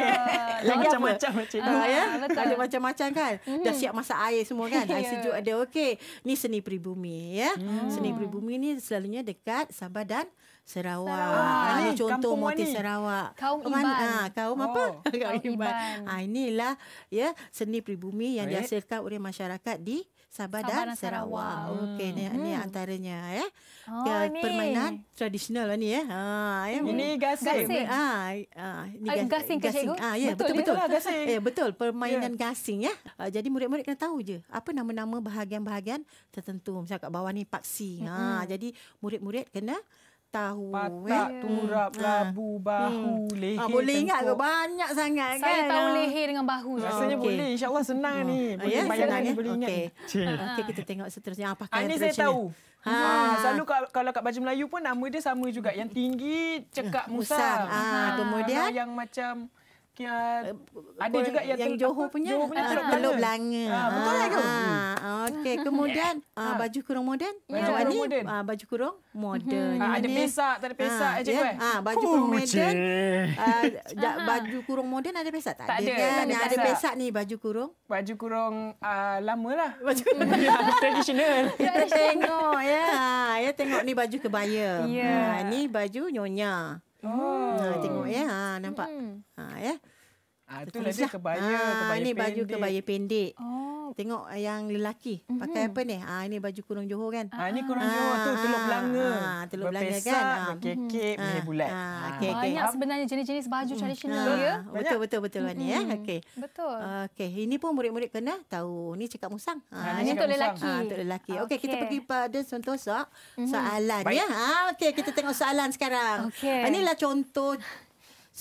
Speaker 1: Lagi macam-macam macam Uh, ya?
Speaker 3: Betul. Ada macam-macam kan. Mm. Dah siap masak air semua kan. Air ya. sejuk ada, okey. Ni seni peribumi ya. Mm. Seni peribumi ni selalunya dekat Sabah dan Sarawak. Sarawak. Ah, ini contoh motif Sarawak. Kau Iban. Ha, ah, kau oh, apa? Kaum, kaum Iban. Ha, inilah ya, seni peribumi yang right. dihasilkan oleh masyarakat di Sabah dan Sarawak. Hmm. Okey ni, hmm. ni hmm. antaranya ya. Eh. Oh, ya permainan tradisional lah ni ya. Eh. Ha ya. Hmm. Ini gasing. Ah, ah, ini gasing. Gasing, gasing. Ah, ah, ah, ah ya, betul betul. Ya, betul. Lah, eh, betul permainan yeah. gasing ya. Ah, jadi murid-murid kena tahu je apa nama-nama bahagian-bahagian tertentu. Misal kat bawah ni paksi. Ha hmm. ah, jadi murid-murid kena tahu.
Speaker 1: Patak, eh. turap, ha. labu, bahu, hmm. Ah, leher, ha, Boleh tengok ingat ke? Banyak sangat Saya kan? Saya tahu ah. leher dengan bahu. Ha, rasanya okay. boleh. InsyaAllah senang ha. ni. Boleh yeah, bayangkan senang, ni. Ya? Boleh okay. ha. okay, kita tengok seterusnya. Apa ha, ini saya tahu. Ha. ha. Selalu kalau kat baju Melayu pun nama dia sama juga. Yang tinggi, cekak, musang. Ha. Ha. Kemudian? Ha. Yang macam rakyat. Uh, eh, ada juga yang, yang Johor apa, punya, punya uh, Teluk Belanga. Ah, betul lah kan?
Speaker 3: Ah,
Speaker 1: Okey, kemudian yeah. ah,
Speaker 3: baju kurung moden. Baju kurung moden. Ah, baju kurung moden. mm ada pesak, tak ada ah, pesak ah, je yeah. kan? Ah, baju kurung moden. Ah, baju kurung moden ada pesak tak? Tak ada. Kan? Ada, ada pesak
Speaker 1: ni baju kurung. Baju kurung uh, lama lah. Baju kurung ya,
Speaker 3: tradisional. Ya, tengok ya. Yeah. Ya tengok ni baju kebaya. Ya. Yeah. ni baju nyonya. Oh. Ha, tengok ya. Ha, nampak. Ha, ya.
Speaker 1: Ah, itu lagi kebaya, ah, kebaya ini baju kebaya pendek.
Speaker 3: Oh. Tengok yang lelaki mm-hmm. pakai apa ni? Ah, ini baju kurung Johor kan? Ah, ah ini kurung ah, Johor tu ah, teluk ah, belanga. Ah, teluk belanga kan? Kekek, ah, mm bulat. Ah, ah. Banyak sebenarnya jenis-jenis baju hmm. tradisional ya. Betul, betul, betul. Mm ya? Mhm. Okey. Betul. Okey, ini pun murid-murid kena tahu. Ini cakap musang. Ah, ini untuk lelaki. Ah, untuk lelaki. Okey, kita pergi pada contoh soalan. Mhm. Soalan ya. Ah, okey, kita tengok soalan sekarang. Okey. lah contoh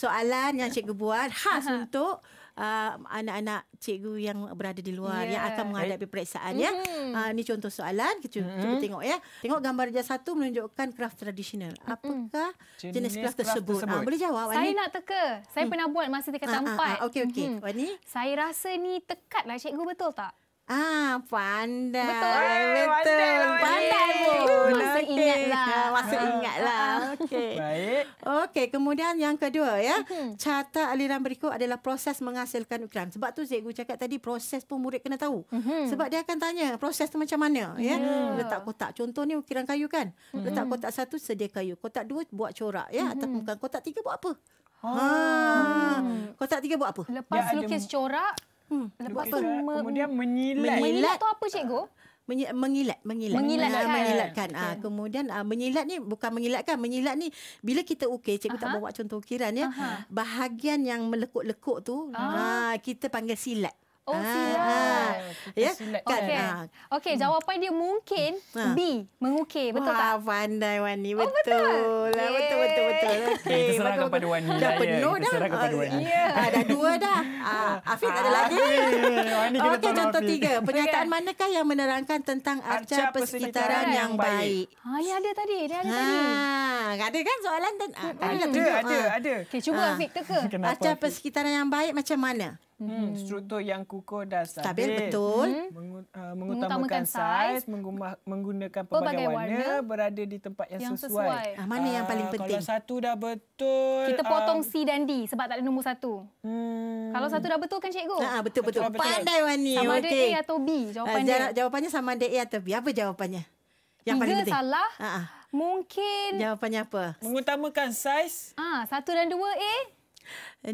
Speaker 3: soalan yang cikgu buat khas uh-huh. untuk uh, anak-anak cikgu yang berada di luar yeah. yang akan menghadapi periksaan mm. ya. Mhm. Uh, ini contoh soalan kita mm. cuba mhm. tengok ya. Tengok gambar jas satu menunjukkan craft tradisional. Mhm.
Speaker 2: Apakah mm. jenis craft tersebut? Ah, tersebut. Uh, boleh jawab Wani? Saya nak teka. Saya mm. pernah buat masa dekat ah, ah, tempat. Uh, uh, uh, okey okey. Mm. Wani. Saya rasa ni tekatlah cikgu betul tak? Ah, pandai. Betul. Eh, betul. Pandai, pun. masa okay. ingat lah. masa ah, ingat lah. Ah, ah.
Speaker 3: Okey. Baik. Okey, kemudian yang kedua ya. Mm-hmm. Carta aliran berikut adalah proses menghasilkan ukiran. Sebab tu Zegu cakap tadi proses pun murid kena tahu. Mm-hmm. Sebab dia akan tanya proses tu macam mana. Ya. Yeah. Letak kotak. Contoh ni ukiran kayu kan. Mm-hmm. Letak kotak satu sedia kayu. Kotak dua buat corak ya. Atau bukan kotak tiga buat apa? Ha. ha. Kotak tiga buat apa?
Speaker 2: Lepas dia lukis corak, Hmm. Lepas tu lah. kemudian menyilat. Menyilat tu apa
Speaker 3: cikgu? Uh, ah, mengilat mengilat mengilat mengilatkan, kan? mengilatkan. Ah, okay. Ha, kemudian ha, menyilat ni bukan mengilat kan? menyilat ni bila kita ukir cikgu Aha. tak bawa contoh ukiran ya Aha. bahagian yang melekuk-lekuk tu ha, kita panggil silat Oh ah,
Speaker 4: silat. Ha, ha.
Speaker 3: Ya. Okey. Kan? Kan? Ah.
Speaker 2: Okey, jawapan dia mungkin ha. B, mengukir, betul Wah, tak? pandai Wani, betul. Oh, betul.
Speaker 3: Lah, yeah. betul. Betul betul betul. Okey, kepada Wani. Lah, dah penuh ya. dah. Serah kepada Wani. Ya. Ada dua dah. Ah, Afif ada lagi. Wani okay, contoh tiga. Pernyataan okay. manakah yang menerangkan tentang arca persekitaran yang baik? Ha, ya ada tadi, dia ada ha, tadi. Ha,
Speaker 1: ada kan soalan dan ada.
Speaker 3: Ada, ada. Okey, cuba Afif teka. Arca persekitaran yang baik macam
Speaker 1: mana? Hmm, hmm. struktur yang kukuh dan stabil. Stabil betul. Hmm. hmm. Meng, uh, mengutamakan saiz, menggumah, menggunakan pelbagai, pelbagai warna, warna, berada di tempat yang, yang sesuai. sesuai. Ah, mana uh, yang paling ah, penting? Kalau satu dah betul. Kita potong um, C
Speaker 2: dan D sebab tak ada nombor satu. Hmm. Kalau satu dah betul kan cikgu? Ah, ah betul betul. betul. Pandai Wani. Sama ada A atau B ah, jawapannya. Uh, jawapannya sama
Speaker 3: ada A atau B. Apa jawapannya? Yang Tiga paling penting. salah.
Speaker 2: Uh-uh. Mungkin.
Speaker 3: Jawapannya apa? Mengutamakan
Speaker 1: saiz.
Speaker 3: Ah, satu dan dua A.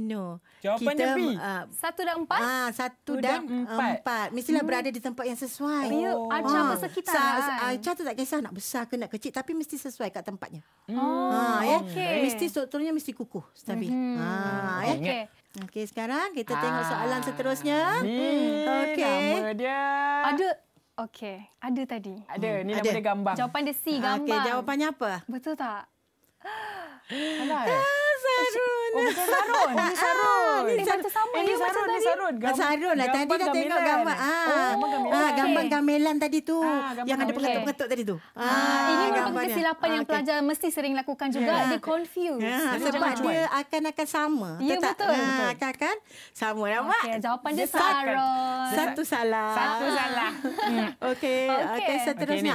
Speaker 3: No. Jawapan kita, B. Uh, satu dan empat? Ah, satu dan, dan empat. empat. Mestilah hmm. berada di tempat yang sesuai. Oh, ya, oh. Acah ah. bersekitaran. Sa, lah, sa, kan? acah tu tak kisah nak besar ke nak kecil. Tapi mesti sesuai kat tempatnya. Hmm. Ah, ya. Oh, ah, yeah. okay. Mesti strukturnya mesti kukuh. Stabil. Hmm. ah, yeah. okay. okay. sekarang
Speaker 2: kita ah. tengok soalan seterusnya. hmm. okay. nama dia. Ada Okey, ada tadi. Ada, ni hmm, nama dia gambar. Jawapan dia C, gambar. Ah, okey, jawapannya apa? Betul tak? Alah. Ah, seru. Sarun. Oh, bukan Sarun. ini ah, Sarun. Ini Sarun. sama
Speaker 1: ini ya Sarun. Sarun. Gam- Sarun Tadi dah tengok gambar. Ah, oh, gambar ah,
Speaker 2: gamelan tadi tu. Ah, yang ada pengetuk-pengetuk tadi tu. Ah, ah ini merupakan kesilapan yang ah, pelajar mesti sering lakukan juga. Ya. Dia confused. Ya, sebab dia akan-akan sama. Ya, ah, betul. Akan-akan
Speaker 3: sama. Nampak? Jawapan dia Sarun. Satu salah. Satu salah. Okey. Okey, seterusnya.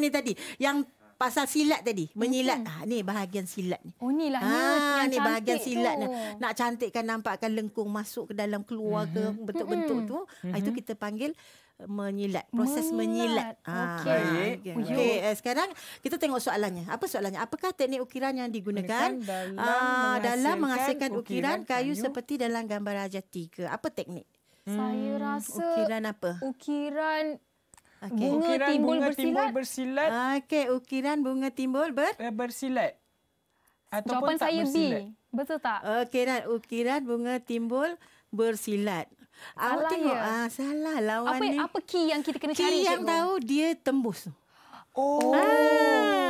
Speaker 3: ini tadi. Yang pasal silat tadi menyilat mm ah ni bahagian silat ni
Speaker 2: oh ni lah ah, ya, ni bahagian silat ni nak
Speaker 3: cantikkan nampakkan lengkung masuk ke dalam keluar ke mm-hmm. bentuk-bentuk mm-hmm. tu mm-hmm. itu mhm. kita panggil eh, menyilat proses menyilat, menyilat. Ah, okey okey okay. okay. Eh, sekarang kita tengok soalannya apa soalannya apakah teknik ukiran yang digunakan dalam, uh, ah, menghasilkan dalam menghasilkan ukiran, kayu, kayu seperti dalam gambar raja tiga? apa teknik
Speaker 2: saya hmm. rasa ukiran apa ukiran Okay. Bunga, ukiran timbul, bunga bersilat. timbul
Speaker 3: bersilat. Okey, ukiran bunga timbul ber eh, bersilat. Ataupun Jawapan saya bersilat. B. Betul tak? Okey dah, ukiran bunga timbul bersilat.
Speaker 2: Salah tengok, ya. ah,
Speaker 3: salah lawan apa, ni. Apa key yang kita kena key cari? Key yang tahu,
Speaker 2: dia tembus. Oh. Ah.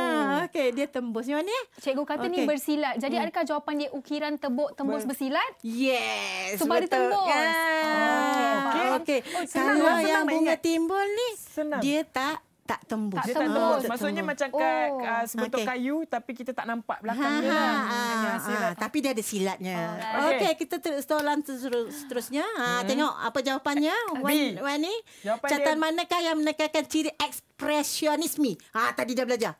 Speaker 2: Okey, dia tembus. Macam mana? Eh? Cikgu kata okay. ni bersilat. Jadi, hmm. adakah jawapan dia ukiran tebuk tembus Ber- bersilat? Yes. Sebab dia tembus. Yes. Ya. Ah. Oh, okay. Okay. Oh, senang Kalau senang yang bunga
Speaker 1: ingat. timbul ni, senang. dia tak tak tembus. Tak tembus. Oh, tak Maksudnya tembus. macam kat oh. uh, ah, sebutuk okay. kayu tapi kita tak nampak
Speaker 3: belakangnya. Ha, lah. ha, ha, ha, ha, tapi dia ada silatnya. Oh, okay. okay. kita ter- soalan seterusnya. Ha, hmm. Tengok apa jawapannya. Wani,
Speaker 1: Catatan dia...
Speaker 3: manakah yang menekankan ciri ekspresionisme? Ha, tadi dah belajar.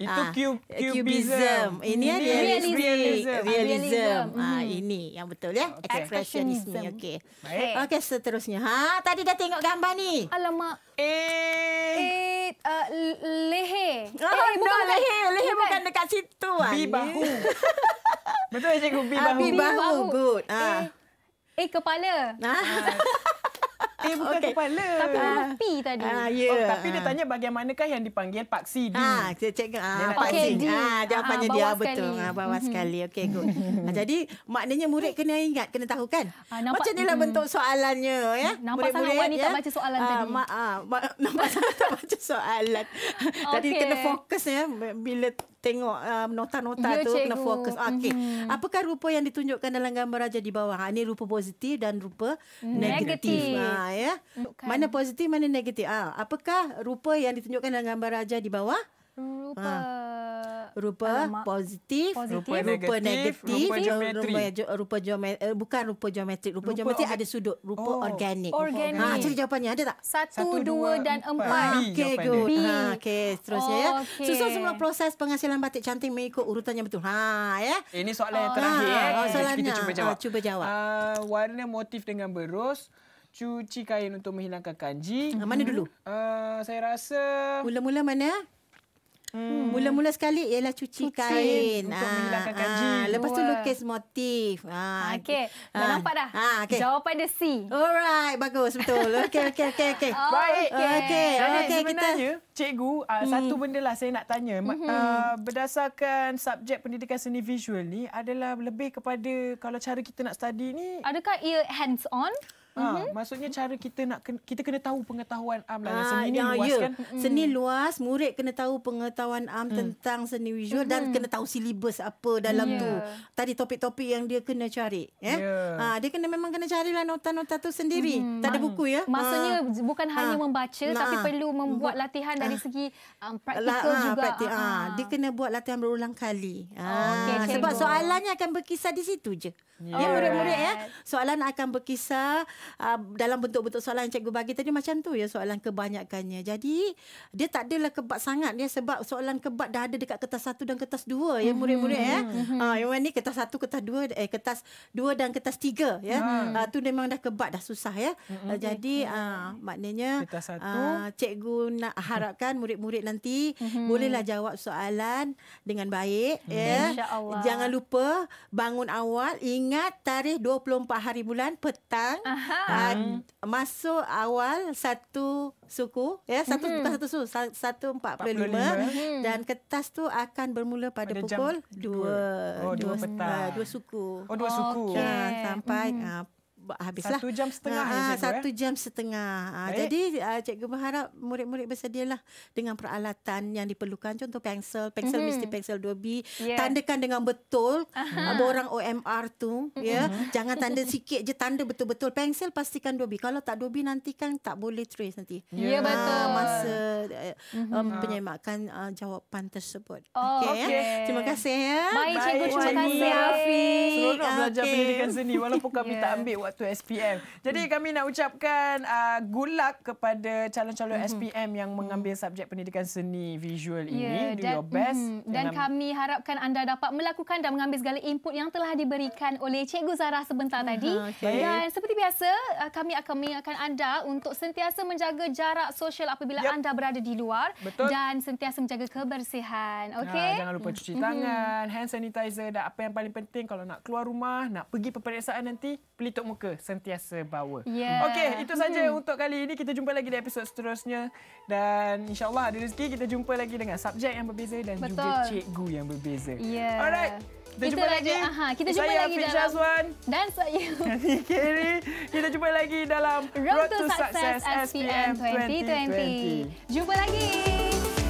Speaker 4: Itu ah, cubism. cubism. Ini, ini realism. Realism. realism. realism. Ah, ah hmm.
Speaker 3: ini yang betul ya. Okay. Expressionism. Okey. Okey seterusnya. Ha, tadi dah tengok
Speaker 2: gambar ni. Alamak. Eh. Eh, uh, leher. Oh, eh, bukan no, leher. Leher bukan, bukan
Speaker 3: dekat situ. Bi bahu. betul cikgu? Bi ah, bahu. Bi
Speaker 2: bahu.
Speaker 1: Good. Ah. Eh. eh,
Speaker 2: kepala. Ah. ah.
Speaker 1: Eh bukan okay. kepala. Tapi huruf tadi. Ah, yeah. oh, tapi ah. dia tanya bagaimanakah yang dipanggil paksi D. Ha, saya cek. Ha, ah, paksi okay, D. Ah, ah, ah jawapannya ah, dia sekali. betul. Ha, ah, bawah mhm. sekali. Okey, good. ah, jadi
Speaker 3: maknanya murid kena ingat, kena tahu kan? Ah, nampak, Macam inilah mm, bentuk soalannya. Ya? Nampak murid -murid, sangat wanita ya? baca soalan ah, tadi. Ma ah, ma nampak sangat baca soalan. Tadi okay. kena fokus ya. Bila tengok um, nota-nota you ya, tu cikgu. kena fokus. Okey. Mm-hmm. Apakah rupa yang ditunjukkan dalam gambar raja di bawah? Ha, ini rupa positif dan rupa mhm. negatif. negatif. Ha ya. Mana positif, mana negatif? Ha, apakah rupa yang ditunjukkan dalam gambar raja di bawah? rupa ha. rupa alamak. Ah, positif, rupa, rupa negatif, negatif, rupa geometri, rupa, rupa geometri, uh, bukan rupa geometri, rupa, rupa eh, geometri ada sudut, rupa oh. organik. organik. Ha, ah, cari jawapannya ada tak? Satu, Satu dua, dua dan empat. empat. Okey, good. Ah, Ha, okay, seterusnya oh, ya. Okay. Susun semua proses penghasilan batik
Speaker 1: cantik mengikut urutan yang betul. Ha, ya. Eh, ini soalan oh. yang terakhir. Ha, eh. Oh, soalannya. Kita cuba jawab. Ha, cuba jawab. Uh, warna motif dengan berus. Cuci kain untuk menghilangkan kanji. Hmm. Mana dulu? Uh, saya rasa... Mula-mula mana?
Speaker 3: Hmm. Mula-mula sekali ialah cuci, cuci kain. untuk ah,
Speaker 1: menghilangkan ah. kaji. Ah, lepas tu ah. lukis
Speaker 3: motif. Ah, ah okay. Dah nampak dah. Ah, okay. Jawapan dia C. Alright. Bagus. Betul. Okay. okay, okay, okay. Oh, Baik. Okay. okay. kita...
Speaker 1: cikgu, hmm. satu benda lah saya nak tanya. Hmm. Uh, berdasarkan subjek pendidikan seni visual ni adalah lebih kepada kalau cara kita nak study ni. Adakah ia hands-on? Ha, mm-hmm. maksudnya cara kita nak kita kena tahu pengetahuan am lah. Ah, seni ni ya, luas ya. kan. Mm. Seni luas, murid kena tahu pengetahuan
Speaker 3: am mm. tentang seni visual mm-hmm. dan kena tahu silibus apa dalam yeah. tu. Tadi topik-topik yang dia kena cari,
Speaker 4: ya. Yeah. Ya.
Speaker 3: Ha, dia kena memang kena carilah nota-nota tu sendiri. Mm. Tak ada buku ya. Maksudnya
Speaker 2: ha. bukan hanya ha. membaca nah. tapi perlu membuat latihan dari segi um, praktikal La, juga. Praktik, ha. Ha.
Speaker 3: dia kena buat latihan berulang kali. Ha. Oh, okay, sebab soalannya akan
Speaker 2: berkisar di situ
Speaker 3: je.
Speaker 4: Yeah. Ya murid-murid ya.
Speaker 3: Soalan akan berkisar uh, dalam bentuk-bentuk soalan yang cikgu bagi tadi macam tu ya soalan kebanyakannya. Jadi dia tak adalah kebat sangat ya sebab soalan kebat dah ada dekat kertas satu dan kertas dua ya mhm, murid-murid ya. Mhm, mhm. Ah yang ni kertas satu kertas dua eh kertas dua dan kertas tiga ya. Hmm. Uh, tu memang dah kebat dah susah ya. Hmm. Uh, jadi uh, maknanya kertas satu uh, cikgu nak harapkan murid-murid nanti hmm. bolehlah jawab soalan dengan baik hmm. ya. Jangan lupa bangun awal ingat tarikh 24 hari bulan petang. Ah. masuk awal satu suku ya satu mm-hmm. satu suku satu empat puluh lima dan hmm. kertas tu akan bermula pada, pada pukul dua dua, oh, dua, dua, dua suku oh dua suku okay. uh, sampai mm-hmm habislah. Satu jam setengah. Ha, cikgu, satu eh? jam setengah. Ha, jadi uh, cikgu berharap murid-murid bersedia lah dengan peralatan yang diperlukan. Contoh pensel. Pensel mm-hmm. mesti pensel 2B. Yeah. Tandakan dengan betul. Uh-huh. Orang OMR tu. Mm-hmm. ya Jangan tanda sikit je. Tanda betul-betul. Pensel pastikan 2B. Kalau tak 2B nanti kan tak boleh trace nanti. Ya yeah, ha, betul. Masa uh, mm-hmm. penyemakan uh, jawapan
Speaker 1: tersebut. Oh, okay, okay. Ya? Terima kasih. Ya. Baik cikgu. Terima kasih Afiq. Seronok belajar okay. pendidikan seni. Walaupun kami yeah. tak ambil waktu waktu SPM. Jadi hmm. kami nak ucapkan uh, good luck kepada calon-calon hmm SPM yang mengambil subjek pendidikan seni visual ya, ini. Yeah, Do dan, your best. Mm, dan I'm... kami
Speaker 2: harapkan anda dapat melakukan dan mengambil segala input yang telah diberikan oleh Cikgu Zara sebentar uh tadi. Okay. Dan seperti biasa, uh, kami akan mengingatkan anda untuk sentiasa menjaga jarak sosial apabila yep. anda berada di luar Betul. dan sentiasa menjaga kebersihan. Ha, okay? Uh, jangan lupa cuci hmm. tangan,
Speaker 1: hmm hand sanitizer dan apa yang paling penting kalau nak keluar rumah, nak pergi peperiksaan nanti, pelitup muka suka sentiasa bawa. Yeah. Okey, itu saja hmm. untuk kali ini. Kita jumpa lagi di episod seterusnya dan insyaallah ada rezeki kita jumpa lagi dengan subjek yang berbeza dan Betul. juga cikgu yang berbeza. Yeah. Alright. Kita, kita jumpa lagi. lagi. Aha, kita saya jumpa lagi Fitch dalam Aswan. dan saya Kerry. kita jumpa lagi dalam Road, to, Success, success SPM
Speaker 2: 2020. 2020. Jumpa lagi.